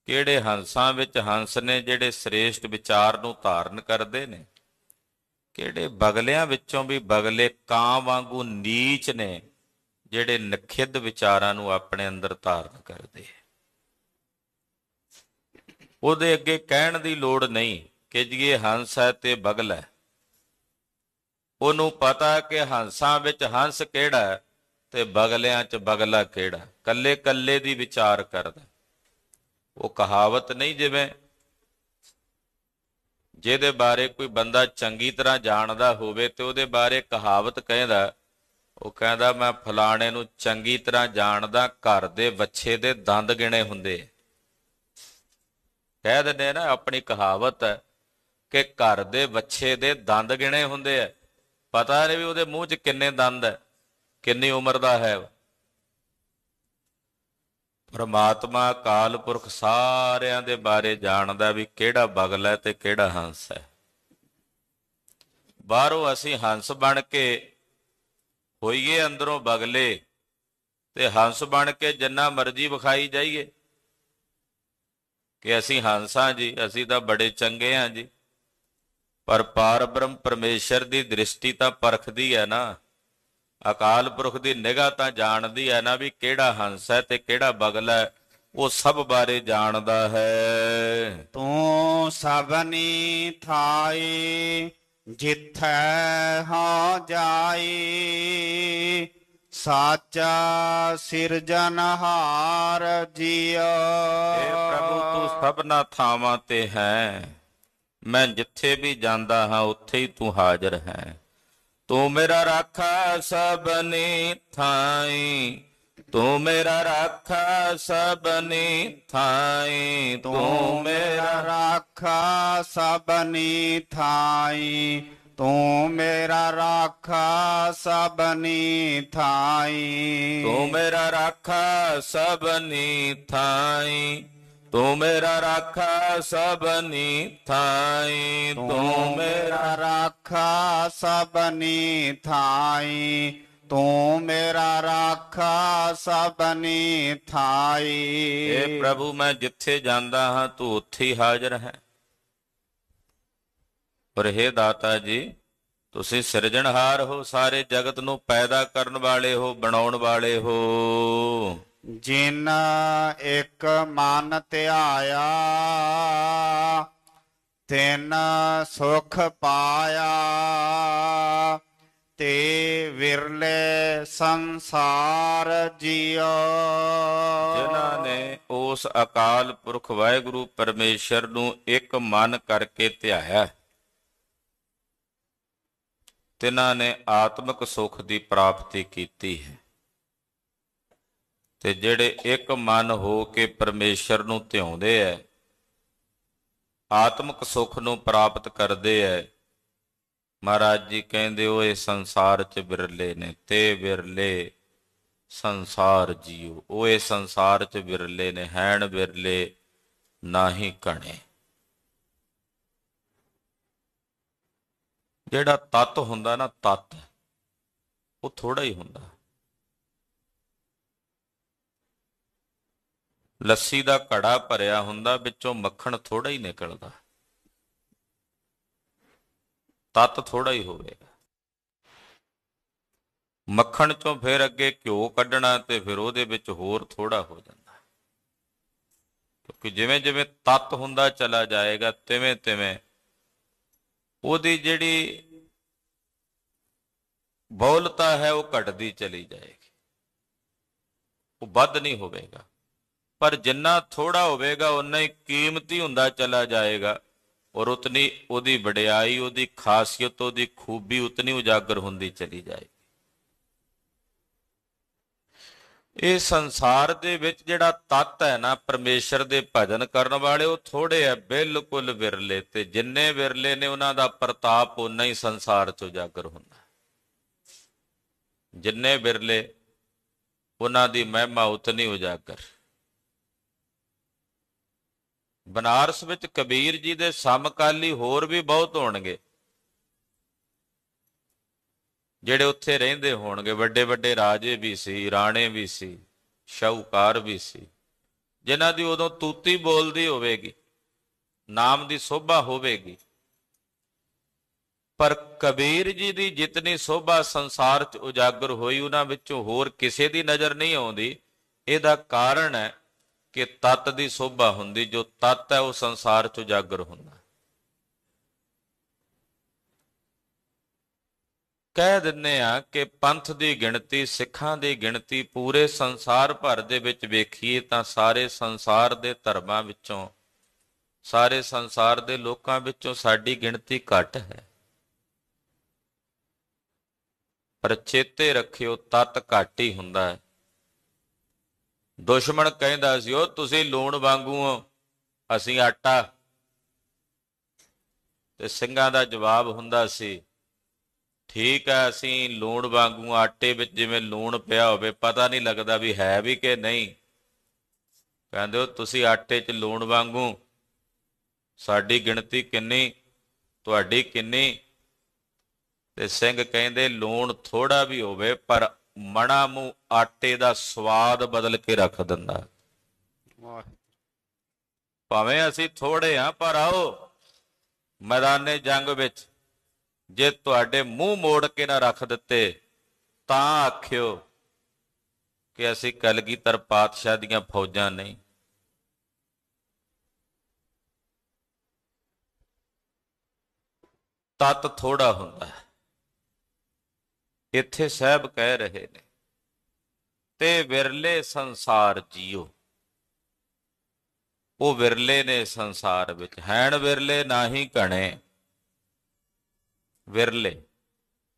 ਕਿਹੜੇ ਹੰਸਾਂ ਵਿੱਚ ਹੰਸ ਨੇ ਜਿਹੜੇ ਸ੍ਰੇਸ਼ਟ ਵਿਚਾਰ ਨੂੰ ਧਾਰਨ ਕਰਦੇ ਨੇ ਕਿਹੜੇ ਬਗਲਿਆਂ ਵਿੱਚੋਂ ਵੀ ਬਗਲੇ ਕਾਂ ਵਾਂਗੂ ਨੀਚ ਨੇ ਜਿਹੜੇ ਨਖਿੱਧ ਵਿਚਾਰਾਂ ਨੂੰ ਆਪਣੇ ਅੰਦਰ ਧਾਰਨ ਕਰਦੇ ਉਹਦੇ ਅੱਗੇ ਕਹਿਣ ਦੀ ਲੋੜ ਨਹੀਂ ਕਿ ਜੀ ਇਹ ਹੰਸ ਹੈ ਤੇ ਬਗਲ ਹੈ ਉਹਨੂੰ ਪਤਾ ਕਿ ਹੰਸਾਂ ਵਿੱਚ ਹੰਸ ਕਿਹੜਾ ਤੇ ਬਗਲਿਆਂ 'ਚ ਬਗਲਾ ਕਿਹੜਾ ਕੱਲੇ ਕੱਲੇ ਦੀ ਵਿਚਾਰ ਕਰਦਾ ਉਹ ਕਹਾਵਤ ਨਹੀਂ ਜਿਵੇਂ ਜਿਹਦੇ ਬਾਰੇ ਕੋਈ ਬੰਦਾ ਚੰਗੀ ਤਰ੍ਹਾਂ ਜਾਣਦਾ ਹੋਵੇ ਤੇ ਉਹਦੇ ਬਾਰੇ ਕਹਾਵਤ ਕਹਿੰਦਾ ਉਹ ਕਹਿੰਦਾ ਮੈਂ ਫਲਾਣੇ ਨੂੰ ਚੰਗੀ ਤਰ੍ਹਾਂ ਜਾਣਦਾ ਘਰ ਦੇ ਵੱਛੇ ਦੇ ਦੰਦ ਗਿਣੇ ਹੁੰਦੇ ਕਹਿ ਦਿੰਦੇ ਨਾ ਆਪਣੀ ਕਹਾਵਤ ਕਿ ਘਰ ਦੇ ਵੱਛੇ ਦੇ ਦੰਦ ਗਿਣੇ ਹੁੰਦੇ ਆ ਪਤਾ ਨਹੀਂ ਵੀ ਉਹਦੇ ਮੂੰਹ 'ਚ ਕਿੰਨੇ ਦੰਦ ਹੈ ਕਿੰਨੀ ਉਮਰ ਦਾ ਹੈ ਪਰਮਾਤਮਾ ਕਾਲ ਪੁਰਖ ਸਾਰਿਆਂ ਦੇ ਬਾਰੇ ਜਾਣਦਾ ਵੀ ਕਿਹੜਾ ਬਗਲ ਹੈ ਤੇ ਕਿਹੜਾ ਹੰਸ ਹੈ ਬਾਹਰੋਂ ਅਸੀਂ ਹੰਸ ਬਣ ਕੇ ਹੋਈਏ ਅੰਦਰੋਂ ਬਗਲੇ ਤੇ ਹੰਸ ਬਣ ਕੇ ਜਿੰਨਾ ਮਰਜ਼ੀ ਵਿਖਾਈ ਜਾਈਏ ਕਿ ਅਸੀਂ ਹੰਸਾਂ ਜੀ ਅਸੀਂ ਤਾਂ ਬੜੇ ਚੰਗੇ ਆਂ ਜੀ ਪਰ ਪਾਰਬ੍ਰਹਮ ਪਰਮੇਸ਼ਰ ਦੀ ਦ੍ਰਿਸ਼ਟੀ ਤਾਂ ਪਰਖਦੀ ਹੈ ਨਾ ਅਕਾਲ ਪੁਰਖ ਦੀ ਨਿਗਾਹ ਤਾਂ ਜਾਣਦੀ ਐ ਨਾ ਵੀ ਕਿਹੜਾ ਹੰਸ ਐ ਤੇ ਕਿਹੜਾ ਬਗਲ ਐ ਉਹ ਸਭ ਬਾਰੇ ਜਾਣਦਾ ਹੈ ਤੂੰ ਸਭਨੀ ਥਾਈ ਜਿੱਥੈ ਹਾ ਜਾਈ ਸਾਚਾ ਸਿਰਜਨਹਾਰ ਜੀਓ اے ਪ੍ਰਭੂ ਤੂੰ ਸਭਨਾ ਥਾਵਾਂ ਤੇ ਹੈ ਮੈਂ ਜਿੱਥੇ ਵੀ ਜਾਂਦਾ ਹਾਂ ਉੱਥੇ ਹੀ ਤੂੰ ਹਾਜ਼ਰ ਹੈ ਤੂੰ ਮੇਰਾ ਰਾਖਾ ਸਭਨੀ ਥਾਈ ਤੂੰ ਮੇਰਾ ਰਾਖਾ ਸਭਨੀ ਥਾਈ ਤੂੰ ਮੇਰਾ ਰਾਖਾ ਸਭਨੀ ਥਾਈ ਤੂੰ ਮੇਰਾ ਰਾਖਾ ਸਭਨੀ ਥਾਈ ਤੂੰ ਮੇਰਾ ਰਾਖਾ ਸਭਨੀ ਥਾਈ ਤੂੰ ਮੇਰਾ ਰਾਖਾ ਸਭਨੀ ਥਾਈ ਤੂੰ ਮੇਰਾ ਰਾਖਾ ਸਭਨੀ ਥਾਈ ਤੂੰ ਮੇਰਾ ਰਾਖਾ ਸਭਨੀ ਥਾਈ اے ਪ੍ਰਭੂ ਮੈਂ ਜਿੱਥੇ ਜਾਂਦਾ ਹਾਂ ਤੂੰ ਉੱਥੇ ਹੀ ਹਾਜ਼ਰ ਹੈ ਪਰ हे ਦਾਤਾ ਜੀ ਤੁਸੀਂ ਸਿਰਜਣਹਾਰ ਹੋ ਸਾਰੇ ਜਗਤ ਨੂੰ ਪੈਦਾ ਕਰਨ ਵਾਲੇ ਹੋ ਬਣਾਉਣ ਵਾਲੇ ਹੋ ਜਿਨ ਇੱਕ ਮਨ ਧਿਆਇਆ ਤਿਨ ਸੁਖ ਪਾਇਆ ਤੇ ਵਿਰਲੇ ਸੰਸਾਰ ਜੀਉ ਜਿਨ੍ਹਾਂ ਨੇ ਉਸ ਅਕਾਲ ਪੁਰਖ ਵਾਹਿਗੁਰੂ ਪਰਮੇਸ਼ਰ ਨੂੰ ਇੱਕ ਮਨ ਕਰਕੇ ਧਿਆਇਆ ਤਿਨਾਂ ਨੇ ਆਤਮਿਕ ਸੁਖ ਦੀ ਪ੍ਰਾਪਤੀ ਕੀਤੀ ਹੈ ਤੇ ਜਿਹੜੇ ਇੱਕ ਮਨ ਹੋ ਕੇ ਪਰਮੇਸ਼ਰ ਨੂੰ ਧਿਆਉਂਦੇ ਐ ਆਤਮਿਕ ਸੁੱਖ ਨੂੰ ਪ੍ਰਾਪਤ ਕਰਦੇ ਐ ਮਹਾਰਾਜ ਜੀ ਕਹਿੰਦੇ ਉਹ ਇਹ ਸੰਸਾਰ ਚ ਬਿਰਲੇ ਨੇ ਤੇ ਬਿਰਲੇ ਸੰਸਾਰ ਜੀਉ ਉਹ ਇਹ ਸੰਸਾਰ ਚ ਬਿਰਲੇ ਨੇ ਹੈਣ ਬਿਰਲੇ ਨਾਹੀ ਕਣੇ ਜਿਹੜਾ ਤਤ ਹੁੰਦਾ ਨਾ ਤਤ ਉਹ ਥੋੜਾ ਹੀ ਹੁੰਦਾ ਲੱਸੀ ਦਾ ਘੜਾ ਭਰਿਆ ਹੁੰਦਾ ਵਿੱਚੋਂ ਮੱਖਣ ਥੋੜਾ ਹੀ ਨਿਕਲਦਾ ਤਤ ਥੋੜਾ ਹੀ ਹੋਵੇਗਾ ਮੱਖਣ ਚੋਂ ਫਿਰ ਅੱਗੇ ਘਿਓ ਕੱਢਣਾ ਤੇ ਫਿਰ ਉਹਦੇ ਵਿੱਚ ਹੋਰ ਥੋੜਾ ਹੋ ਜਾਂਦਾ ਕਿਉਂਕਿ ਜਿਵੇਂ ਜਿਵੇਂ ਤਤ ਹੁੰਦਾ ਚਲਾ ਜਾਏਗਾ ਤਿਵੇਂ ਤਿਵੇਂ ਉਹਦੀ ਜਿਹੜੀ ਬੋਲਤਾ ਹੈ ਉਹ ਘਟਦੀ ਚਲੀ ਜਾਏਗੀ ਉਹ ਵੱਧ ਨਹੀਂ ਹੋਵੇਗਾ ਪਰ ਜਿੰਨਾ ਥੋੜਾ ਹੋਵੇਗਾ ਉਨਾ ਹੀ ਕੀਮਤੀ ਹੁੰਦਾ ਚਲਾ ਜਾਏਗਾ ਔਰ ਉਤਨੀ ਉਹਦੀ ਵਡਿਆਈ ਉਹਦੀ ਖਾਸੀਅਤ ਉਹਦੀ ਖੂਬੀ ਉਤਨੀ ਉਜਾਗਰ ਹੁੰਦੀ ਚਲੀ ਜਾਏਗੀ ਇਹ ਸੰਸਾਰ ਦੇ ਵਿੱਚ ਜਿਹੜਾ ਤਤ ਹੈ ਨਾ ਪਰਮੇਸ਼ਰ ਦੇ ਭਜਨ ਕਰਨ ਵਾਲੇ ਉਹ ਥੋੜੇ ਆ ਬਿਲਕੁਲ ਵਿਰਲੇ ਤੇ ਜਿੰਨੇ ਵਿਰਲੇ ਨੇ ਉਹਨਾਂ ਦਾ ਪ੍ਰਤਾਪ ਉਨਾ ਹੀ ਸੰਸਾਰ 'ਚ ਉਜਾਗਰ ਹੁੰਦਾ ਜਿੰਨੇ ਵਿਰਲੇ ਉਹਨਾਂ ਦੀ ਮਹਿਮਾ ਉਤਨੀ ਉਜਾਗਰ ਬਨਾਰਸ ਵਿੱਚ ਕਬੀਰ ਜੀ ਦੇ ਸਮਕਾਲੀ ਹੋਰ ਵੀ ਬਹੁਤ ਹੋਣਗੇ ਜਿਹੜੇ ਉੱਥੇ ਰਹਿੰਦੇ ਹੋਣਗੇ ਵੱਡੇ ਵੱਡੇ ਰਾਜੇ ਵੀ ਸੀ ਰਾਣੇ ਵੀ ਸੀ ਸ਼ੌਕਾਰ ਵੀ ਸੀ ਜਿਨ੍ਹਾਂ ਦੀ ਉਦੋਂ ਤੂਤੀ ਬੋਲਦੀ ਹੋਵੇਗੀ ਨਾਮ ਦੀ ਸੋਭਾ ਹੋਵੇਗੀ ਪਰ ਕਬੀਰ ਜੀ ਦੀ ਜਿਤਨੀ ਸੋਭਾ ਸੰਸਾਰ 'ਚ ਉਜਾਗਰ ਹੋਈ ਉਹਨਾਂ ਵਿੱਚੋਂ ਹੋਰ ਕਿਸੇ ਦੀ ਨਜ਼ਰ ਨਹੀਂ ਆਉਂਦੀ ਇਹਦਾ ਕਾਰਨ ਹੈ ਕਿ ਤਤ ਦੀ ਸੋਭਾ ਹੁੰਦੀ ਜੋ ਤਤ ਹੈ ਉਹ ਸੰਸਾਰ ਚ ਜਾਗਰ ਹੁੰਦਾ ਕਹਿ ਦਿੰਨੇ ਆ ਕਿ ਪੰਥ ਦੀ ਗਿਣਤੀ ਸਿੱਖਾਂ ਦੀ ਗਿਣਤੀ ਪੂਰੇ ਸੰਸਾਰ ਭਰ ਦੇ ਵਿੱਚ ਵੇਖੀਏ ਤਾਂ ਸਾਰੇ ਸੰਸਾਰ ਦੇ ਧਰਮਾਂ ਵਿੱਚੋਂ ਸਾਰੇ ਸੰਸਾਰ ਦੇ ਲੋਕਾਂ ਵਿੱਚੋਂ ਸਾਡੀ ਗਿਣਤੀ ਘੱਟ ਹੈ ਪਰ ਚੇਤੇ ਰੱਖਿਓ ਤਤ ਘੱਟ ਹੀ ਹੁੰਦਾ ਹੈ ਦੁਸ਼ਮਣ ਕਹਿੰਦਾ ਸੀ ਉਹ ਤੁਸੀਂ ਲੂਣ ਵਾਂਗੂ ਹੋ ਅਸੀਂ ਆਟਾ ਤੇ ਸਿੰਘਾਂ ਦਾ ਜਵਾਬ ਹੁੰਦਾ ਸੀ ਠੀਕ ਹੈ ਅਸੀਂ ਲੂਣ ਵਾਂਗੂ ਆਟੇ ਵਿੱਚ ਜਿਵੇਂ ਲੂਣ ਪਿਆ ਹੋਵੇ ਪਤਾ ਨਹੀਂ ਲੱਗਦਾ ਵੀ ਹੈ ਵੀ ਕਿ ਨਹੀਂ ਕਹਿੰਦੇ ਹੋ ਤੁਸੀਂ ਆਟੇ 'ਚ ਲੂਣ ਵਾਂਗੂ ਸਾਡੀ ਗਿਣਤੀ ਕਿੰਨੀ ਤੁਹਾਡੀ ਕਿੰਨੀ ਤੇ ਸਿੰਘ ਕਹਿੰਦੇ ਲੂਣ ਥੋੜਾ ਵੀ ਹੋਵੇ ਪਰ ਮਣਾ ਮੂ ਆਟੇ ਦਾ ਸਵਾਦ ਬਦਲ ਕੇ ਰੱਖ ਦਿੰਦਾ ਭਾਵੇਂ ਅਸੀਂ ਥੋੜੇ ਆ ਪਰ ਆਓ ਮੈਦਾਨੇ ਜੰਗ ਵਿੱਚ ਜੇ ਤੁਹਾਡੇ ਮੂੰਹ ਮੋੜ ਕੇ ਨਾ ਰੱਖ ਦਿੱਤੇ ਤਾਂ ਆਖਿਓ ਕਿ ਅਸੀਂ ਕਲਗੀਧਰ ਪਾਤਸ਼ਾਹ ਦੀਆਂ ਫੌਜਾਂ ਨਹੀਂ ਤਤ ਥੋੜਾ ਹੁੰਦਾ ਹੈ ਇੱਥੇ ਸਹਿਬ ਕਹਿ ਰਹੇ ਨੇ ਤੇ ਵਿਰਲੇ ਸੰਸਾਰ ਜੀਓ ਉਹ ਵਿਰਲੇ ਨੇ ਸੰਸਾਰ ਵਿੱਚ ਹੈਣ ਵਿਰਲੇ ਨਾਹੀ ਘਣੇ ਵਿਰਲੇ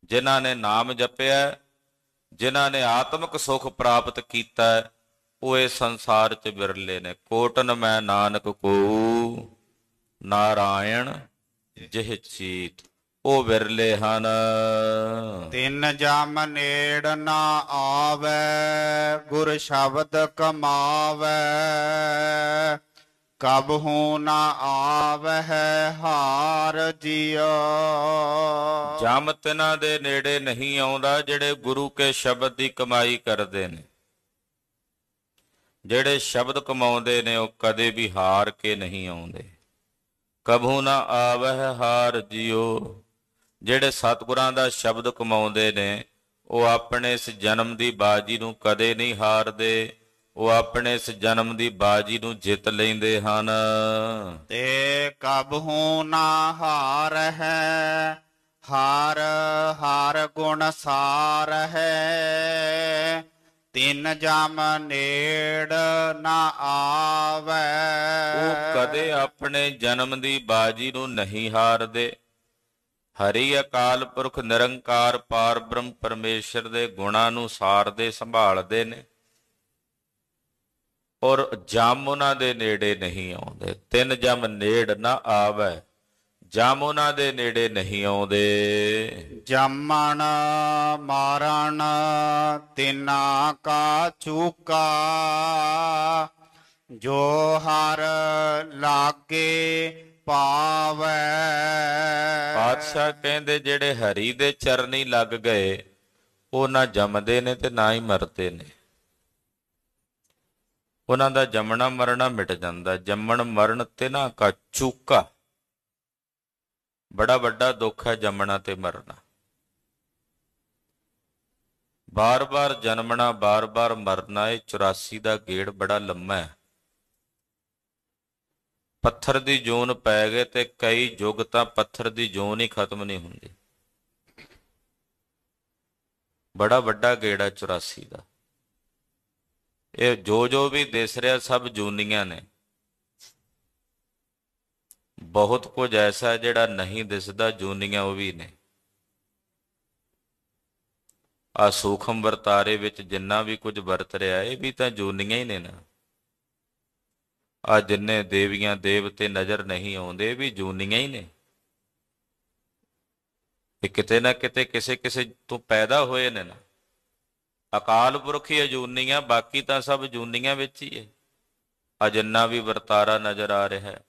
ਜਿਨ੍ਹਾਂ ਨੇ ਨਾਮ ਜਪਿਆ ਜਿਨ੍ਹਾਂ ਨੇ ਆਤਮਿਕ ਸੁਖ ਪ੍ਰਾਪਤ ਕੀਤਾ ਉਹ ਇਹ ਸੰਸਾਰ 'ਚ ਵਿਰਲੇ ਨੇ ਕੋਟਨ ਮੈਂ ਨਾਨਕ ਕੋ ਨਾਰਾਇਣ ਜਿਹ ਚੀਤ ਉਹ ਵਿਰਲੇ ਹਨ ਤਿੰਨ ਜਮ ਨੇੜ ਨਾ ਆਵੇ ਗੁਰ ਸ਼ਬਦ ਕਮਾਵੇ ਕਬ ਹੂ ਨਾ ਆਵਹਿ ਹਾਰ ਜਿਓ ਜਮ ਤਿਨਾਂ ਦੇ ਨੇੜੇ ਨਹੀਂ ਆਉਂਦਾ ਜਿਹੜੇ ਗੁਰੂ ਕੇ ਸ਼ਬਦ ਦੀ ਕਮਾਈ ਕਰਦੇ ਨੇ ਜਿਹੜੇ ਸ਼ਬਦ ਕਮਾਉਂਦੇ ਨੇ ਉਹ ਕਦੇ ਵੀ ਹਾਰ ਕੇ ਨਹੀਂ ਆਉਂਦੇ ਕਬ ਹੂ ਨਾ ਆਵਹਿ ਹਾਰ ਜਿਓ ਜਿਹੜੇ ਸਤਿਗੁਰਾਂ ਦਾ ਸ਼ਬਦ ਕਮਾਉਂਦੇ ਨੇ ਉਹ ਆਪਣੇ ਇਸ ਜਨਮ ਦੀ ਬਾਜੀ ਨੂੰ ਕਦੇ ਨਹੀਂ ਹਾਰਦੇ ਉਹ ਆਪਣੇ ਇਸ ਜਨਮ ਦੀ ਬਾਜੀ ਨੂੰ ਜਿੱਤ ਲੈਂਦੇ ਹਨ ਤੇ ਕਬਹੂ ਨਾ ਹਾਰ ਹੈ ਹਾਰ ਹਾਰ ਗੁਣ ਸਾਰ ਹੈ ਤਿੰਨ ਜਮ ਨੇੜ ਨਾ ਆਵੇ ਉਹ ਕਦੇ ਆਪਣੇ ਜਨਮ ਦੀ ਬਾਜੀ ਨੂੰ ਨਹੀਂ ਹਾਰਦੇ ਹਰੀ ਅਕਾਲ ਪੁਰਖ ਨਿਰੰਕਾਰ ਪਾਰ ਬ੍ਰਹਮ ਪਰਮੇਸ਼ਰ ਦੇ ਗੁਣਾਂ ਨੂੰ ਸਾਰਦੇ ਸੰਭਾਲਦੇ ਨੇ ਔਰ ਜਮ ਉਹਨਾਂ ਦੇ ਨੇੜੇ ਨਹੀਂ ਆਉਂਦੇ ਤਿੰਨ ਜਮ ਨੇੜ ਨਾ ਆਵੇ ਜਮ ਉਹਨਾਂ ਦੇ ਨੇੜੇ ਨਹੀਂ ਆਉਂਦੇ ਜਮਣ ਮਾਰਣ ਤਿਨਾ ਕਾ ਚੂਕਾ ਜੋ ਹਰ ਲਾਗੇ ਪਾਵੈ ਪਾਤਸ਼ਾਹ ਕਹਿੰਦੇ ਜਿਹੜੇ ਹਰੀ ਦੇ ਚਰਨੀ ਲੱਗ ਗਏ ਉਹ ਨਾ ਜੰਮਦੇ ਨੇ ਤੇ ਨਾ ਹੀ ਮਰਦੇ ਨੇ ਉਹਨਾਂ ਦਾ ਜੰਮਣਾ ਮਰਨਾ ਮਿਟ ਜਾਂਦਾ ਜੰਮਣ ਮਰਨ ਤੇ ਨਾ ਕਾ ਚੂਕਾ ਬੜਾ ਵੱਡਾ ਦੁੱਖ ਹੈ ਜੰਮਣਾ ਤੇ ਮਰਨਾ ਬਾਰ-ਬਾਰ ਜਨਮਣਾ ਬਾਰ-ਬਾਰ ਮਰਨਾ ਇਹ 84 ਦਾ ਗੇੜ ਬੜਾ ਲੰਮਾ ਹੈ ਪੱਥਰ ਦੀ ਜੂਨ ਪੈ ਗਏ ਤੇ ਕਈ ਯੁੱਗ ਤਾਂ ਪੱਥਰ ਦੀ ਜੂਨ ਹੀ ਖਤਮ ਨਹੀਂ ਹੁੰਦੀ ਬੜਾ ਵੱਡਾ ਗੇੜਾ 84 ਦਾ ਇਹ ਜੋ ਜੋ ਵੀ ਦਿਸ ਰਿਹਾ ਸਭ ਜੂਨੀਆਂ ਨੇ ਬਹੁਤ ਕੁਝ ਐਸਾ ਜਿਹੜਾ ਨਹੀਂ ਦਿਸਦਾ ਜੂਨੀਆਂ ਉਹ ਵੀ ਨੇ ਆ ਸੂਖਮ ਵਰਤਾਰੇ ਵਿੱਚ ਜਿੰਨਾ ਵੀ ਕੁਝ ਵਰਤ ਰਿਹਾ ਇਹ ਵੀ ਤਾਂ ਜੂਨੀਆਂ ਹੀ ਨੇ ਨਾ ਆ ਜਿੰਨੇ ਦੇਵੀਆਂ ਦੇਵਤੇ ਨਜ਼ਰ ਨਹੀਂ ਆਉਂਦੇ ਵੀ ਜੂਨੀਆਂ ਹੀ ਨੇ ਇਹ ਕਿਤੇ ਨਾ ਕਿਤੇ ਕਿਸੇ ਕਿਸੇ ਤੋਂ ਪੈਦਾ ਹੋਏ ਨੇ ਨਾ ਅਕਾਲ ਪੁਰਖ ਹੀ ਜੂਨੀਆਂ ਬਾਕੀ ਤਾਂ ਸਭ ਜੂਨੀਆਂ ਵਿੱਚ ਹੀ ਹੈ ਆ ਜਿੰਨਾ ਵੀ ਵਰਤਾਰਾ ਨਜ਼ਰ ਆ ਰਿਹਾ ਹੈ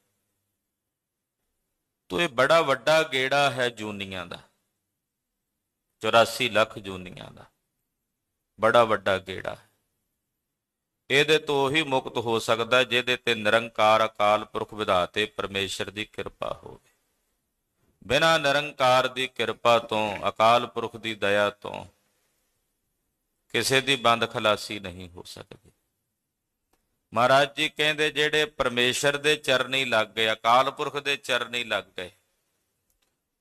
ਤੋ ਇਹ ਬੜਾ ਵੱਡਾ ਗੇੜਾ ਹੈ ਜੂਨੀਆਂ ਦਾ 84 ਲੱਖ ਜੂਨੀਆਂ ਦਾ ਬੜਾ ਵੱਡਾ ਗੇੜਾ ਇਹਦੇ ਤੋਂ ਹੀ ਮੁਕਤ ਹੋ ਸਕਦਾ ਜਿਹਦੇ ਤੇ ਨਿਰੰਕਾਰ ਅਕਾਲ ਪੁਰਖ ਵਿਧਾਤੇ ਪਰਮੇਸ਼ਰ ਦੀ ਕਿਰਪਾ ਹੋਵੇ ਬਿਨਾ ਨਿਰੰਕਾਰ ਦੀ ਕਿਰਪਾ ਤੋਂ ਅਕਾਲ ਪੁਰਖ ਦੀ ਦਇਆ ਤੋਂ ਕਿਸੇ ਦੀ ਬੰਦ ਖਲਾਸੀ ਨਹੀਂ ਹੋ ਸਕਦੀ ਮਹਾਰਾਜ ਜੀ ਕਹਿੰਦੇ ਜਿਹੜੇ ਪਰਮੇਸ਼ਰ ਦੇ ਚਰਨੀ ਲੱਗ ਗਏ ਅਕਾਲ ਪੁਰਖ ਦੇ ਚਰਨੀ ਲੱਗ ਗਏ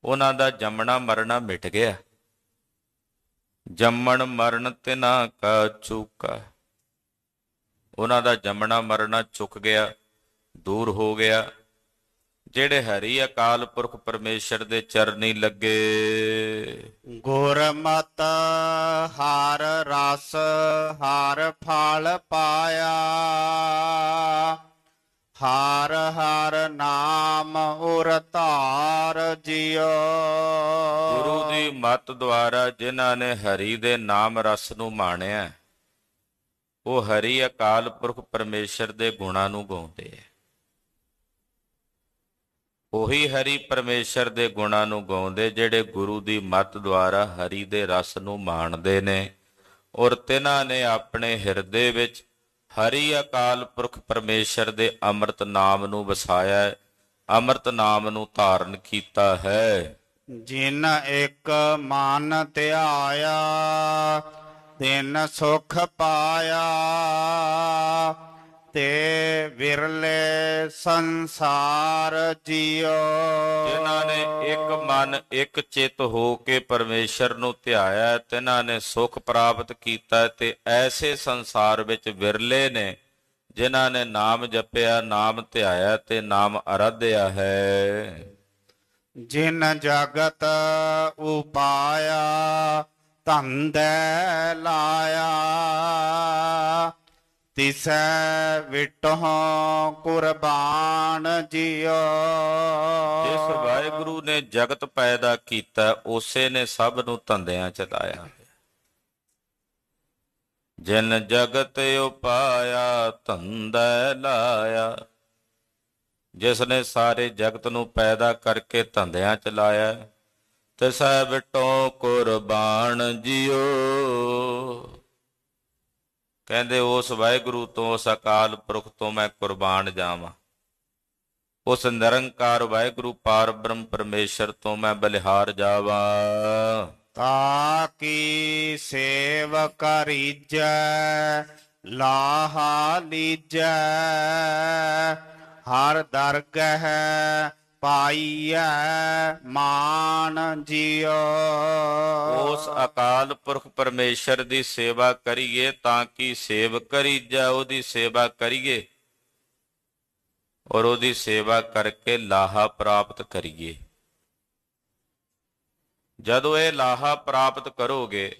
ਉਹਨਾਂ ਦਾ ਜੰਮਣਾ ਮਰਨਾ ਮਿਟ ਗਿਆ ਜੰਮਣ ਮਰਨ ਤੇ ਨਾ ਕਾ ਚੂਕਾ ਉਹਨਾਂ ਦਾ ਜੰਮਣਾ ਮਰਨਾ ਚੁੱਕ ਗਿਆ ਦੂਰ ਹੋ ਗਿਆ ਜਿਹੜੇ ਹਰੀ ਅਕਾਲ ਪੁਰਖ ਪਰਮੇਸ਼ਰ ਦੇ ਚਰਨੀ ਲੱਗੇ ਗੁਰਮਤ ਹਾਰ ਰਸ ਹਾਰ ਫਲ ਪਾਇਆ ਹਾਰ ਹਾਰ ਨਾਮ ਉਰ ਧਾਰ ਜਿਉ ਗੁਰੂ ਦੀ ਮਤ ਦੁਆਰਾ ਜਿਨ੍ਹਾਂ ਨੇ ਹਰੀ ਦੇ ਨਾਮ ਰਸ ਨੂੰ ਮਾਣਿਆ ਉਹ ਹਰੀ ਅਕਾਲ ਪੁਰਖ ਪਰਮੇਸ਼ਰ ਦੇ ਗੁਣਾਂ ਨੂੰ ਗਾਉਂਦੇ ਐ ਉਹੀ ਹਰੀ ਪਰਮੇਸ਼ਰ ਦੇ ਗੁਣਾਂ ਨੂੰ ਗਾਉਂਦੇ ਜਿਹੜੇ ਗੁਰੂ ਦੀ ਮੱਤ ਦੁਆਰਾ ਹਰੀ ਦੇ ਰਸ ਨੂੰ ਮਾਣਦੇ ਨੇ ਔਰ ਤਿਨਾਂ ਨੇ ਆਪਣੇ ਹਿਰਦੇ ਵਿੱਚ ਹਰੀ ਅਕਾਲ ਪੁਰਖ ਪਰਮੇਸ਼ਰ ਦੇ ਅੰਮ੍ਰਿਤ ਨਾਮ ਨੂੰ ਵਸਾਇਆ ਅੰਮ੍ਰਿਤ ਨਾਮ ਨੂੰ ਧਾਰਨ ਕੀਤਾ ਹੈ ਜਿਨ ਇੱਕ ਮਨ ਧਿਆਇਆ ਤਿੰਨ ਸੁਖ ਪਾਇਆ ਤੇ ਵਿਰਲੇ ਸੰਸਾਰ ਜਿਉ ਜਿਨ੍ਹਾਂ ਨੇ ਇੱਕ ਮਨ ਇੱਕ ਚਿੱਤ ਹੋ ਕੇ ਪਰਮੇਸ਼ਰ ਨੂੰ ਧਿਆਇਆ ਤਿਨ੍ਹਾਂ ਨੇ ਸੁਖ ਪ੍ਰਾਪਤ ਕੀਤਾ ਤੇ ਐਸੇ ਸੰਸਾਰ ਵਿੱਚ ਵਿਰਲੇ ਨੇ ਜਿਨ੍ਹਾਂ ਨੇ ਨਾਮ ਜਪਿਆ ਨਾਮ ਧਿਆਇਆ ਤੇ ਨਾਮ ਅਰਧਿਆ ਹੈ ਜਿਨ ਜਗਤ ਉਪਾਇਆ ਧੰਦੈ ਲਾਇਆ ਤਿਸੈ ਵਿਟਹੁ ਕੁਰਬਾਨ ਜਿਉ ਜਿਸ ਵਾਹਿਗੁਰੂ ਨੇ ਜਗਤ ਪੈਦਾ ਕੀਤਾ ਉਸੇ ਨੇ ਸਭ ਨੂੰ ਧੰਦਿਆਂ ਚ ਲਾਇਆ ਜਿਨ ਜਗਤ ਉਪਾਇਆ ਧੰਦੈ ਲਾਇਆ ਜਿਸ ਨੇ ਸਾਰੇ ਜਗਤ ਨੂੰ ਪੈਦਾ ਕਰਕੇ ਧੰਦਿਆਂ ਚ ਲਾਇਆ ਤਿਸੈ ਵਿਟੋ ਕੁਰਬਾਨ ਜਿਉ ਕਹਿੰਦੇ ਉਸ ਵਾਹਿਗੁਰੂ ਤੋਂ ਉਸ ਅਕਾਲ ਪੁਰਖ ਤੋਂ ਮੈਂ ਕੁਰਬਾਨ ਜਾਵਾਂ ਉਸ ਨਿਰੰਕਾਰ ਵਾਹਿਗੁਰੂ ਪਾਰ ਬ੍ਰਹਮ ਪਰਮੇਸ਼ਰ ਤੋਂ ਮੈਂ ਬਲਿਹਾਰ ਜਾਵਾਂ ਤਾ ਕੀ ਸੇਵ ਕਰੀਜੈ ਲਾਹਾ ਲੀਜੈ ਹਰ ਦਰਗਹਿ ਪਾਈਐ ਮਾਨ ਜਿਉ ਉਸ ਅਕਾਲ ਪੁਰਖ ਪਰਮੇਸ਼ਰ ਦੀ ਸੇਵਾ ਕਰੀਏ ਤਾਂ ਕਿ ਸੇਵ ਕਰੀ ਜਾ ਉਹਦੀ ਸੇਵਾ ਕਰੀਏ ਔਰ ਉਹਦੀ ਸੇਵਾ ਕਰਕੇ ਲਾਹਾ ਪ੍ਰਾਪਤ ਕਰੀਏ ਜਦੋਂ ਇਹ ਲਾਹਾ ਪ੍ਰਾਪਤ ਕਰੋਗੇ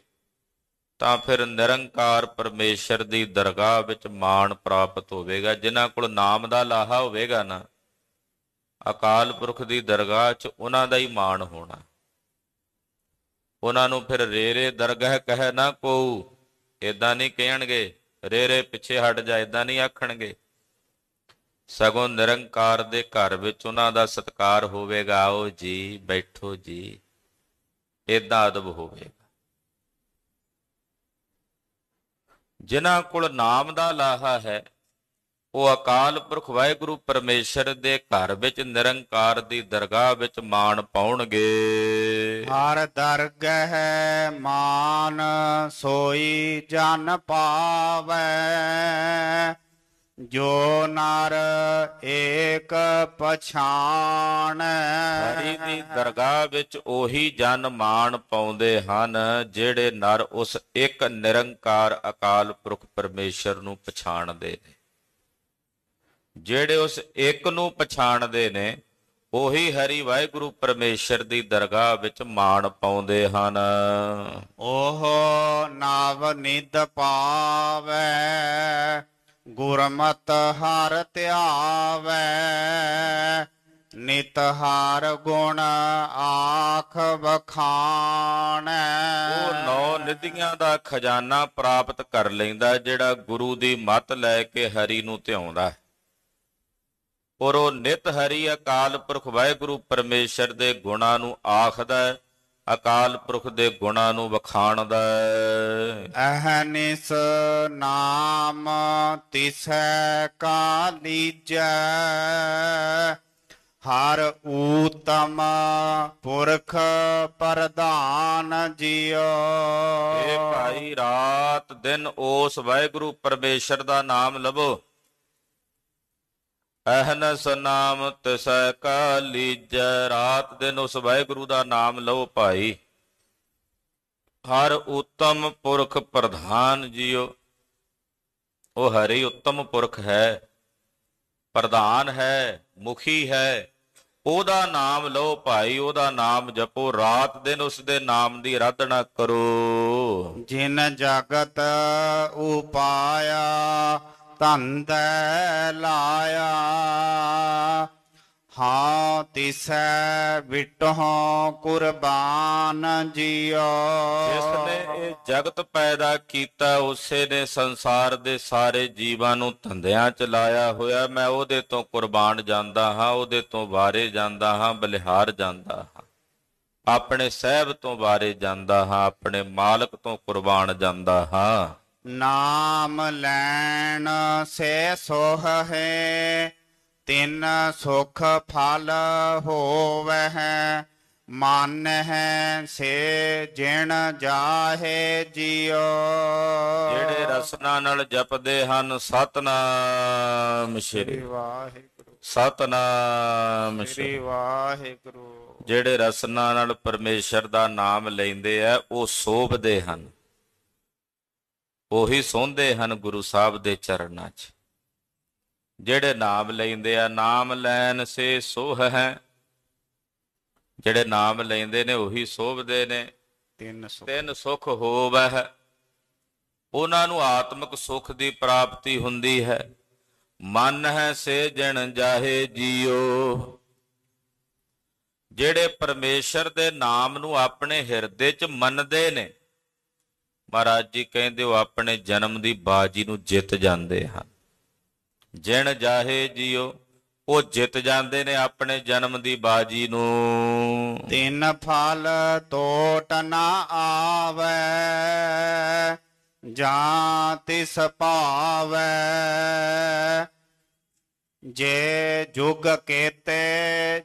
ਤਾਂ ਫਿਰ ਨਿਰੰਕਾਰ ਪਰਮੇਸ਼ਰ ਦੀ ਦਰਗਾਹ ਵਿੱਚ ਮਾਣ ਪ੍ਰਾਪਤ ਹੋਵੇਗਾ ਜਿਨ੍ਹਾਂ ਕੋਲ ਨਾਮ ਦਾ ਲਾਹਾ ਹੋਵੇਗਾ ਨਾ ਅਕਾਲ ਪੁਰਖ ਦੀ ਦਰਗਾਹ 'ਚ ਉਹਨਾਂ ਦਾ ਹੀ ਮਾਣ ਹੋਣਾ ਉਹਨਾਂ ਨੂੰ ਫਿਰ ਰੇਰੇ ਦਰਗਾਹ ਕਹਿ ਨਾ ਕੋ ਇਦਾਂ ਨਹੀਂ ਕਹਿਣਗੇ ਰੇਰੇ ਪਿੱਛੇ ਹਟ ਜਾ ਇਦਾਂ ਨਹੀਂ ਆਖਣਗੇ ਸਗੋਂ ਨਿਰੰਕਾਰ ਦੇ ਘਰ ਵਿੱਚ ਉਹਨਾਂ ਦਾ ਸਤਕਾਰ ਹੋਵੇਗਾ ਆਓ ਜੀ ਬੈਠੋ ਜੀ ਇਦਾਂ ਅਦਬ ਹੋਵੇਗਾ ਜਿਨ੍ਹਾਂ ਕੋਲ ਨਾਮ ਦਾ ਲਾਹਾ ਹੈ ਉਹ ਅਕਾਲ ਪੁਰਖ ਵਾਹਿਗੁਰੂ ਪਰਮੇਸ਼ਰ ਦੇ ਘਰ ਵਿੱਚ ਨਿਰੰਕਾਰ ਦੀ ਦਰਗਾਹ ਵਿੱਚ ਮਾਣ ਪਾਉਣਗੇ ਹਰ ਦਰਗਹ ਮਾਨ ਸੋਈ ਜਨ ਪਾਵੇ ਜੋ ਨਰ ਏਕ ਪਛਾਣ ਹਰੀ ਦੀ ਦਰਗਾਹ ਵਿੱਚ ਉਹੀ ਜਨ ਮਾਣ ਪਾਉਂਦੇ ਹਨ ਜਿਹੜੇ ਨਰ ਉਸ ਇੱਕ ਨਿਰੰਕਾਰ ਅਕਾਲ ਪੁਰਖ ਪਰਮੇਸ਼ਰ ਨੂੰ ਪਛਾਣਦੇ ਨੇ ਜਿਹੜੇ ਉਸ ਇੱਕ ਨੂੰ ਪਛਾਣਦੇ ਨੇ ਉਹੀ ਹਰੀ ਵਾਹਿਗੁਰੂ ਪਰਮੇਸ਼ਰ ਦੀ ਦਰਗਾਹ ਵਿੱਚ ਮਾਣ ਪਾਉਂਦੇ ਹਨ ਉਹ ਨਾਵ ਨਿਦ ਪਾਵੇ ਗੁਰਮਤ ਹਰ ਧਿਆਵੇ ਨਿਤ ਹਰ ਗੁਣ ਆਖ ਬਖਾਣ ਉਹ ਨੌ ਨਿਧੀਆਂ ਦਾ ਖਜ਼ਾਨਾ ਪ੍ਰਾਪਤ ਕਰ ਲੈਂਦਾ ਜਿਹੜਾ ਗੁਰੂ ਦੀ ਮੱਤ ਲੈ ਕੇ ਹਰੀ ਨੂੰ ਧਿਆਉਂਦਾ ਹੈ ਉਹ ਨਿਤ ਹਰੀ ਅਕਾਲ ਪੁਰਖ ਵਾਹਿਗੁਰੂ ਪਰਮੇਸ਼ਰ ਦੇ ਗੁਣਾਂ ਨੂੰ ਆਖਦਾ ਹੈ ਅਕਾਲ ਪੁਰਖ ਦੇ ਗੁਣਾਂ ਨੂੰ ਵਖਾਣਦਾ ਅਹਨਿਸ ਨਾਮ ਤਿਸੈ ਕਾ ਲੀਜੈ ਹਰ ਊਤਮ ਪੁਰਖ ਪ੍ਰਧਾਨ ਜਿਉ ਇਹ ਭਾਈ ਰਾਤ ਦਿਨ ਉਸ ਵਾਹਿਗੁਰੂ ਪਰਮੇਸ਼ਰ ਦਾ ਨਾਮ ਲਵੋ ਅਹਨਸ ਨਾਮ ਤਿਸੈ ਕਾਲੀ ਜੈ ਰਾਤ ਦਿਨ ਉਸ ਵਾਹਿਗੁਰੂ ਦਾ ਨਾਮ ਲਓ ਭਾਈ ਹਰ ਉਤਮ ਪੁਰਖ ਪ੍ਰਧਾਨ ਜੀਓ ਉਹ ਹਰੀ ਉਤਮ ਪੁਰਖ ਹੈ ਪ੍ਰਧਾਨ ਹੈ ਮੁਖੀ ਹੈ ਉਹਦਾ ਨਾਮ ਲਓ ਭਾਈ ਉਹਦਾ ਨਾਮ ਜਪੋ ਰਾਤ ਦਿਨ ਉਸ ਦੇ ਨਾਮ ਦੀ ਅਰਾਧਨਾ ਕਰੋ ਜਿਨ ਜਗਤ ਉਪਾਇਆ ਧਨ ਤੈ ਲਾਇਆ ਹਾ ਤਿਸੈ ਵਿਟਹੁ ਕੁਰਬਾਨ ਜੀਓ ਜਿਸ ਨੇ ਇਹ ਜਗਤ ਪੈਦਾ ਕੀਤਾ ਉਸੇ ਨੇ ਸੰਸਾਰ ਦੇ ਸਾਰੇ ਜੀਵਾਂ ਨੂੰ ਧੰਦਿਆਂ ਚ ਲਾਇਆ ਹੋਇਆ ਮੈਂ ਉਹਦੇ ਤੋਂ ਕੁਰਬਾਨ ਜਾਂਦਾ ਹਾਂ ਉਹਦੇ ਤੋਂ ਵਾਰੇ ਜਾਂਦਾ ਹਾਂ ਬਲਿਹਾਰ ਜਾਂਦਾ ਹਾਂ ਆਪਣੇ ਸਹਿਬ ਤੋਂ ਵਾਰੇ ਜਾਂਦਾ ਹਾਂ ਆਪਣੇ ਮਾਲਕ ਤੋਂ ਕੁਰਬਾਨ ਜਾਂਦਾ ਹਾਂ ਨਾਮ ਲੈਣ ਸੇ ਸੋਹ ਹੈ ਤਿੰਨ ਸੁਖ ਫਲ ਹੋਵਹਿ ਮਨ ਹੈ ਸੇ ਜਿਣ ਜਾਹੇ ਜਿਉ ਜਿਹੜੇ ਰਸਨਾ ਨਾਲ ਜਪਦੇ ਹਨ ਸਤਨਾਮ ਸ਼੍ਰੀ ਵਾਹਿਗੁਰੂ ਸਤਨਾਮ ਸ਼੍ਰੀ ਵਾਹਿਗੁਰੂ ਜਿਹੜੇ ਰਸਨਾ ਨਾਲ ਪਰਮੇਸ਼ਰ ਦਾ ਨਾਮ ਲੈਂਦੇ ਆ ਉਹ ਸੋਭਦੇ ਹਨ ਉਹੀ ਸੋਹਦੇ ਹਨ ਗੁਰੂ ਸਾਹਿਬ ਦੇ ਚਰਨਾਂ 'ਚ ਜਿਹੜੇ ਨਾਮ ਲੈਂਦੇ ਆ ਨਾਮ ਲੈਣ ਸੇ ਸੋਹ ਹੈ ਜਿਹੜੇ ਨਾਮ ਲੈਂਦੇ ਨੇ ਉਹੀ ਸੋਭਦੇ ਨੇ ਤਿੰਨ ਸੁਖ ਤਿੰਨ ਸੁਖ ਹੋਵਹਿ ਉਹਨਾਂ ਨੂੰ ਆਤਮਿਕ ਸੁਖ ਦੀ ਪ੍ਰਾਪਤੀ ਹੁੰਦੀ ਹੈ ਮਨ ਹੈ ਸੇ ਜਣ ਜਾਹੇ ਜੀਓ ਜਿਹੜੇ ਪਰਮੇਸ਼ਰ ਦੇ ਨਾਮ ਨੂੰ ਆਪਣੇ ਹਿਰਦੇ 'ਚ ਮੰਨਦੇ ਨੇ ਮਹਾਰਾਜ ਜੀ ਕਹਿੰਦੇ ਉਹ ਆਪਣੇ ਜਨਮ ਦੀ ਬਾਜੀ ਨੂੰ ਜਿੱਤ ਜਾਂਦੇ ਹਨ ਜਿਣ ਜਾਹੇ ਜਿਉ ਉਹ ਜਿੱਤ ਜਾਂਦੇ ਨੇ ਆਪਣੇ ਜਨਮ ਦੀ ਬਾਜੀ ਨੂੰ ਤਿੰਨ ਫਲ ਤੋਟ ਨਾ ਆਵੇ ਜਾਂ ਤਿਸ ਭਾਵੇ ਜੇ ਜੁਗ ਕੇਤੇ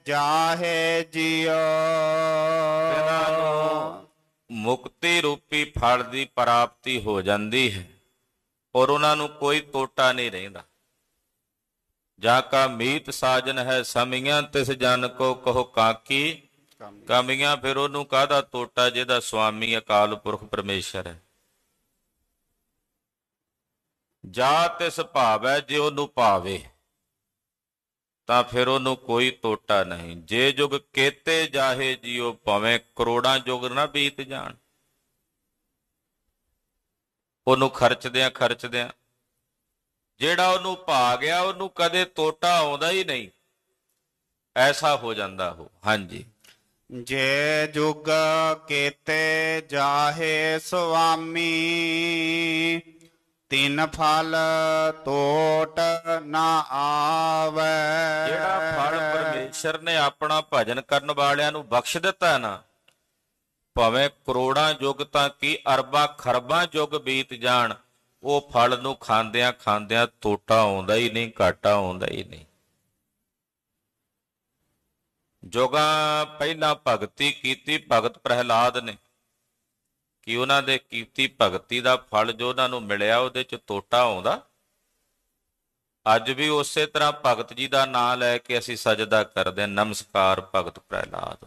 ਜਾਹੇ ਜਿਉ ਬਿਨਾਂ ਨੂੰ ਮੁਕਤੀ ਰੂਪੀ ਫਲ ਦੀ ਪ੍ਰਾਪਤੀ ਹੋ ਜਾਂਦੀ ਹੈ ਔਰ ਉਹਨਾਂ ਨੂੰ ਕੋਈ ਟੋਟਾ ਨਹੀਂ ਰਹਿੰਦਾ ਜਾ ਕਾ ਮੀਤ ਸਾਜਨ ਹੈ ਸਮੀਆਂ ਤਿਸ ਜਨ ਕੋ ਕਹੋ ਕਾਕੀ ਕਮੀਆਂ ਫਿਰ ਉਹਨੂੰ ਕਾਹਦਾ ਟੋਟਾ ਜਿਹਦਾ ਸੁਆਮੀ ਅਕਾਲ ਪੁਰਖ ਪਰਮੇਸ਼ਰ ਹੈ ਜਾ ਤਿਸ ਭਾਵੈ ਜੇ ਉਹਨੂੰ ਭਾਵੇ ਤਾਂ ਫਿਰ ਉਹਨੂੰ ਕੋਈ ਟੋਟਾ ਨਹੀਂ ਜੇ ਜੁਗ ਕੇਤੇ ਜਾਹੇ ਜਿਉ ਭਵੇਂ ਕਰੋੜਾਂ ਜੁਗ ਨਾ ਬੀਤ ਜਾਣ ਉਹਨੂੰ ਖਰਚਦਿਆਂ ਖਰਚਦਿਆਂ ਜਿਹੜਾ ਉਹਨੂੰ ਭਾ ਗਿਆ ਉਹਨੂੰ ਕਦੇ ਟੋਟਾ ਆਉਂਦਾ ਹੀ ਨਹੀਂ ਐਸਾ ਹੋ ਜਾਂਦਾ ਉਹ ਹਾਂਜੀ ਜੇ ਜੁਗ ਕੇਤੇ ਜਾਹੇ ਸੁਆਮੀ ਤਿੰਨ ਫਲ ਤੋਟ ਨਾ ਆਵੇ ਜਿਹੜਾ ਫਲ ਪਰਮੇਸ਼ਰ ਨੇ ਆਪਣਾ ਭਜਨ ਕਰਨ ਵਾਲਿਆਂ ਨੂੰ ਬਖਸ਼ ਦਿੱਤਾ ਨਾ ਭਾਵੇਂ ਕਰੋੜਾਂ ਯੁੱਗ ਤਾਂ ਕੀ ਅਰਬਾਂ ਖਰਬਾਂ ਯੁੱਗ ਬੀਤ ਜਾਣ ਉਹ ਫਲ ਨੂੰ ਖਾਂਦਿਆਂ ਖਾਂਦਿਆਂ ਤੋਟਾ ਆਉਂਦਾ ਹੀ ਨਹੀਂ ਘਾਟਾ ਆਉਂਦਾ ਹੀ ਨਹੀਂ ਜੋਗਾ ਪਹਿਲਾਂ ਭਗਤੀ ਕੀਤੀ ਭਗਤ ਪ੍ਰਹਿਲਾਦ ਨੇ ਕਿ ਉਹਨਾਂ ਦੇ ਕੀਤੀ ਭਗਤੀ ਦਾ ਫਲ ਜੋ ਉਹਨਾਂ ਨੂੰ ਮਿਲਿਆ ਉਹਦੇ ਚ ਟੋਟਾ ਆਉਂਦਾ ਅੱਜ ਵੀ ਉਸੇ ਤਰ੍ਹਾਂ ਭਗਤ ਜੀ ਦਾ ਨਾਮ ਲੈ ਕੇ ਅਸੀਂ ਸਜਦਾ ਕਰਦੇ ਨਮਸਕਾਰ ਭਗਤ ਪ੍ਰਹਿਲਾਦ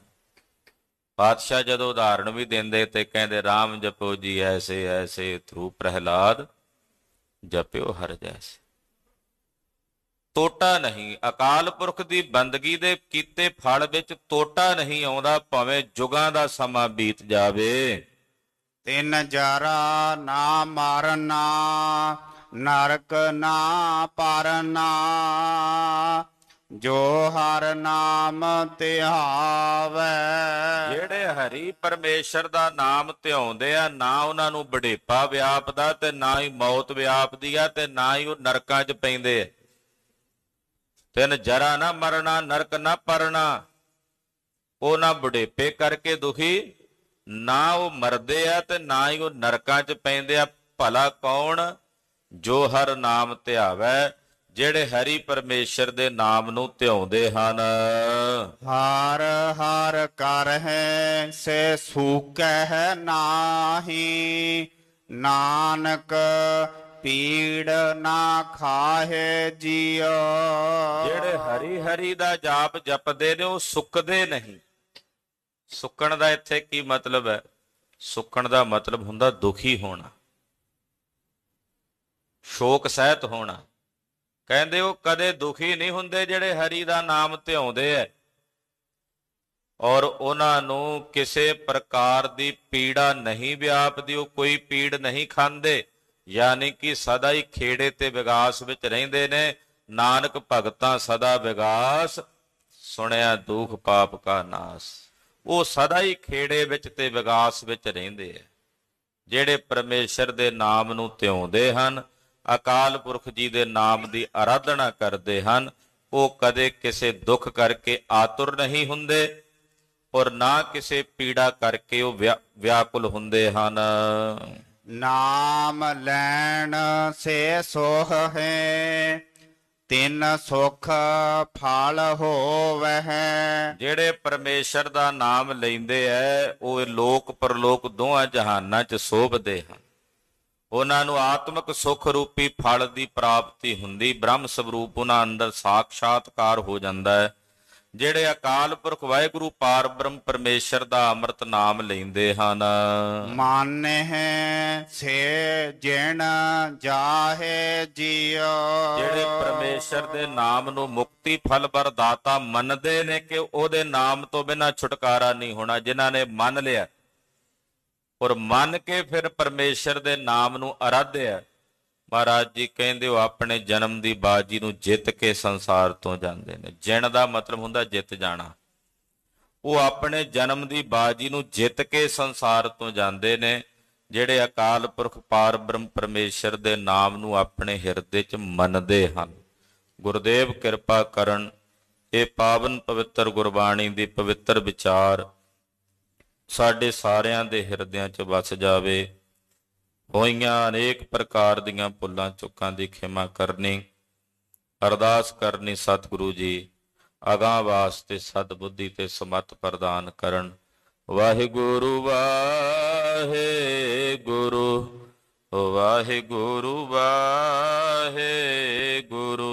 ਪਾਤਸ਼ਾਹ ਜਦੋਂ ਉਦਾਹਰਣ ਵੀ ਦਿੰਦੇ ਤੇ ਕਹਿੰਦੇ RAM ਜਪੋ ਜੀ ਐਸੇ ਐਸੇ ਥਰੂ ਪ੍ਰਹਿਲਾਦ ਜਪਿਓ ਹਰ ਜੈਸੇ ਟੋਟਾ ਨਹੀਂ ਅਕਾਲ ਪੁਰਖ ਦੀ ਬੰਦਗੀ ਦੇ ਕੀਤੇ ਫਲ ਵਿੱਚ ਟੋਟਾ ਨਹੀਂ ਆਉਂਦਾ ਭਾਵੇਂ ਜੁਗਾਂ ਦਾ ਸਮਾਂ ਬੀਤ ਜਾਵੇ ਤਿੰਨ ਜਾਰਾ ਨਾ ਮਾਰਨਾ ਨਰਕ ਨਾ ਪਰਨਾ ਜੋ ਹਰ ਨਾਮ ਧਿਆਵੇ ਜਿਹੜੇ ਹਰੀ ਪਰਮੇਸ਼ਰ ਦਾ ਨਾਮ ਧਿਆਉਂਦੇ ਆ ਨਾ ਉਹਨਾਂ ਨੂੰ ਬੜੇਪਾ ਵਿਆਪਦਾ ਤੇ ਨਾ ਹੀ ਮੌਤ ਵਿਆਪਦੀ ਆ ਤੇ ਨਾ ਹੀ ਉਹ ਨਰਕਾਂ 'ਚ ਪੈਂਦੇ ਆ ਤਿੰਨ ਜਰਾ ਨਾ ਮਰਨਾ ਨਰਕ ਨਾ ਪਰਣਾ ਉਹ ਨਾ ਬੜੇਪੇ ਕਰਕੇ ਦੁਖੀ ਨਾ ਉਹ ਮਰਦੇ ਆ ਤੇ ਨਾ ਹੀ ਉਹ ਨਰਕਾਂ 'ਚ ਪੈਂਦੇ ਆ ਭਲਾ ਕੌਣ ਜੋ ਹਰ ਨਾਮ ਧਿਆਵੈ ਜਿਹੜੇ ਹਰੀ ਪਰਮੇਸ਼ਰ ਦੇ ਨਾਮ ਨੂੰ ਧਿਆਉਂਦੇ ਹਨ ਹਰ ਹਰ ਕਰ ਹੈ ਸੇ ਸੂਕਹਿ ਨਾਹੀ ਨਾਨਕ ਪੀੜ ਨਾ ਖਾਹੇ ਜੀਉ ਜਿਹੜੇ ਹਰੀ ਹਰੀ ਦਾ ਜਾਪ ਜਪਦੇ ਨੇ ਉਹ ਸੁੱਕਦੇ ਨਹੀਂ ਸੁੱਕਣ ਦਾ ਇੱਥੇ ਕੀ ਮਤਲਬ ਹੈ ਸੁੱਕਣ ਦਾ ਮਤਲਬ ਹੁੰਦਾ ਦੁਖੀ ਹੋਣਾ ਸ਼ੋਕ ਸਹਿਤ ਹੋਣਾ ਕਹਿੰਦੇ ਉਹ ਕਦੇ ਦੁਖੀ ਨਹੀਂ ਹੁੰਦੇ ਜਿਹੜੇ ਹਰੀ ਦਾ ਨਾਮ ਧਿਆਉਂਦੇ ਐ ਔਰ ਉਹਨਾਂ ਨੂੰ ਕਿਸੇ ਪ੍ਰਕਾਰ ਦੀ ਪੀੜਾ ਨਹੀਂ ਵਿਆਪਦੀ ਉਹ ਕੋਈ ਪੀੜ ਨਹੀਂ ਖਾਂਦੇ ਯਾਨੀ ਕਿ ਸਦਾ ਹੀ ਖੇੜੇ ਤੇ ਵਿਗਾਸ ਵਿੱਚ ਰਹਿੰਦੇ ਨੇ ਨਾਨਕ ਭਗਤਾਂ ਸਦਾ ਵਿਗਾਸ ਸੁਣਿਆ ਦੁਖ ਪਾਪ ਕਾ ਨਾਸ਼ ਉਹ ਸਦਾ ਹੀ ਖੇੜੇ ਵਿੱਚ ਤੇ ਵਿਗਾਸ ਵਿੱਚ ਰਹਿੰਦੇ ਆ ਜਿਹੜੇ ਪਰਮੇਸ਼ਰ ਦੇ ਨਾਮ ਨੂੰ ਧਿਆਉਂਦੇ ਹਨ ਅਕਾਲ ਪੁਰਖ ਜੀ ਦੇ ਨਾਮ ਦੀ ਅਰਾਧਨਾ ਕਰਦੇ ਹਨ ਉਹ ਕਦੇ ਕਿਸੇ ਦੁੱਖ ਕਰਕੇ ਆਤੁਰ ਨਹੀਂ ਹੁੰਦੇ ਔਰ ਨਾ ਕਿਸੇ ਪੀੜਾ ਕਰਕੇ ਉਹ ਵਿਆਕੁਲ ਹੁੰਦੇ ਹਨ ਨਾਮ ਲੈਣ ਸੇ ਸੋਹ ਹੈ ਤਿੰਨ ਸੁਖ ਫਲ ਹੋਵਹਿ ਜਿਹੜੇ ਪਰਮੇਸ਼ਰ ਦਾ ਨਾਮ ਲੈਂਦੇ ਐ ਉਹ ਲੋਕ ਪਰਲੋਕ ਦੋਹਾਂ ਜਹਾਨਾਂ 'ਚ ਸੋਭਦੇ ਹਨ ਉਹਨਾਂ ਨੂੰ ਆਤਮਿਕ ਸੁਖ ਰੂਪੀ ਫਲ ਦੀ ਪ੍ਰਾਪਤੀ ਹੁੰਦੀ ਬ੍ਰਹਮ ਸਰੂਪ ਉਹਨਾਂ ਅੰਦਰ ਸਾਖਸ਼ਾਤਕਾਰ ਹੋ ਜਾਂਦਾ ਹੈ ਜਿਹੜੇ ਅਕਾਲ ਪੁਰਖ ਵਾਹਿਗੁਰੂ ਪਾਰਬ੍ਰਹਮ ਪਰਮੇਸ਼ਰ ਦਾ ਅੰਮ੍ਰਿਤ ਨਾਮ ਲੈਂਦੇ ਹਨ ਮਾਨਹਿ ਸੇ ਜਿਣ ਜਾਹੇ ਜੀਉ ਜਿਹੜੇ ਪਰਮੇਸ਼ਰ ਦੇ ਨਾਮ ਨੂੰ ਮੁਕਤੀ ਫਲ ਬਰਦਾਤਾ ਮੰਨਦੇ ਨੇ ਕਿ ਉਹਦੇ ਨਾਮ ਤੋਂ ਬਿਨਾ ਛੁਟਕਾਰਾ ਨਹੀਂ ਹੋਣਾ ਜਿਨ੍ਹਾਂ ਨੇ ਮੰਨ ਲਿਆ ਔਰ ਮੰਨ ਕੇ ਫਿਰ ਪਰਮੇਸ਼ਰ ਦੇ ਨਾਮ ਨੂੰ ਅਰਾਧਿਆ ਮਹਾਰਾਜ ਜੀ ਕਹਿੰਦੇ ਉਹ ਆਪਣੇ ਜਨਮ ਦੀ ਬਾਜੀ ਨੂੰ ਜਿੱਤ ਕੇ ਸੰਸਾਰ ਤੋਂ ਜਾਂਦੇ ਨੇ ਜਿਣ ਦਾ ਮਤਲਬ ਹੁੰਦਾ ਜਿੱਤ ਜਾਣਾ ਉਹ ਆਪਣੇ ਜਨਮ ਦੀ ਬਾਜੀ ਨੂੰ ਜਿੱਤ ਕੇ ਸੰਸਾਰ ਤੋਂ ਜਾਂਦੇ ਨੇ ਜਿਹੜੇ ਅਕਾਲ ਪੁਰਖ ਪਾਰ ਬ੍ਰਹਮ ਪਰਮੇਸ਼ਰ ਦੇ ਨਾਮ ਨੂੰ ਆਪਣੇ ਹਿਰਦੇ 'ਚ ਮੰਨਦੇ ਹਨ ਗੁਰਦੇਵ ਕਿਰਪਾ ਕਰਨ ਇਹ ਪਾਵਨ ਪਵਿੱਤਰ ਗੁਰਬਾਣੀ ਦੀ ਪਵਿੱਤਰ ਵਿਚਾਰ ਸਾਡੇ ਸਾਰਿਆਂ ਦੇ ਹਿਰਦਿਆਂ 'ਚ ਵਸ ਜਾਵੇ ਹੋਈਆਂ ਅਨੇਕ ਪ੍ਰਕਾਰ ਦੀਆਂ ਪੁੱਲਾਂ ਚੁੱਕਾਂ ਦੀ ਖਿਮਾ ਕਰਨੀ ਅਰਦਾਸ ਕਰਨੀ ਸਤਿਗੁਰੂ ਜੀ ਅਗਾਹ ਵਾਸਤੇ ਸਤ ਬੁੱਧੀ ਤੇ ਸਮਤ ਪ੍ਰਦਾਨ ਕਰਨ ਵਾਹਿਗੁਰੂ ਵਾਹਿਗੁਰੂ ਵਾਹਿਗੁਰੂ ਵਾਹਿਗੁਰੂ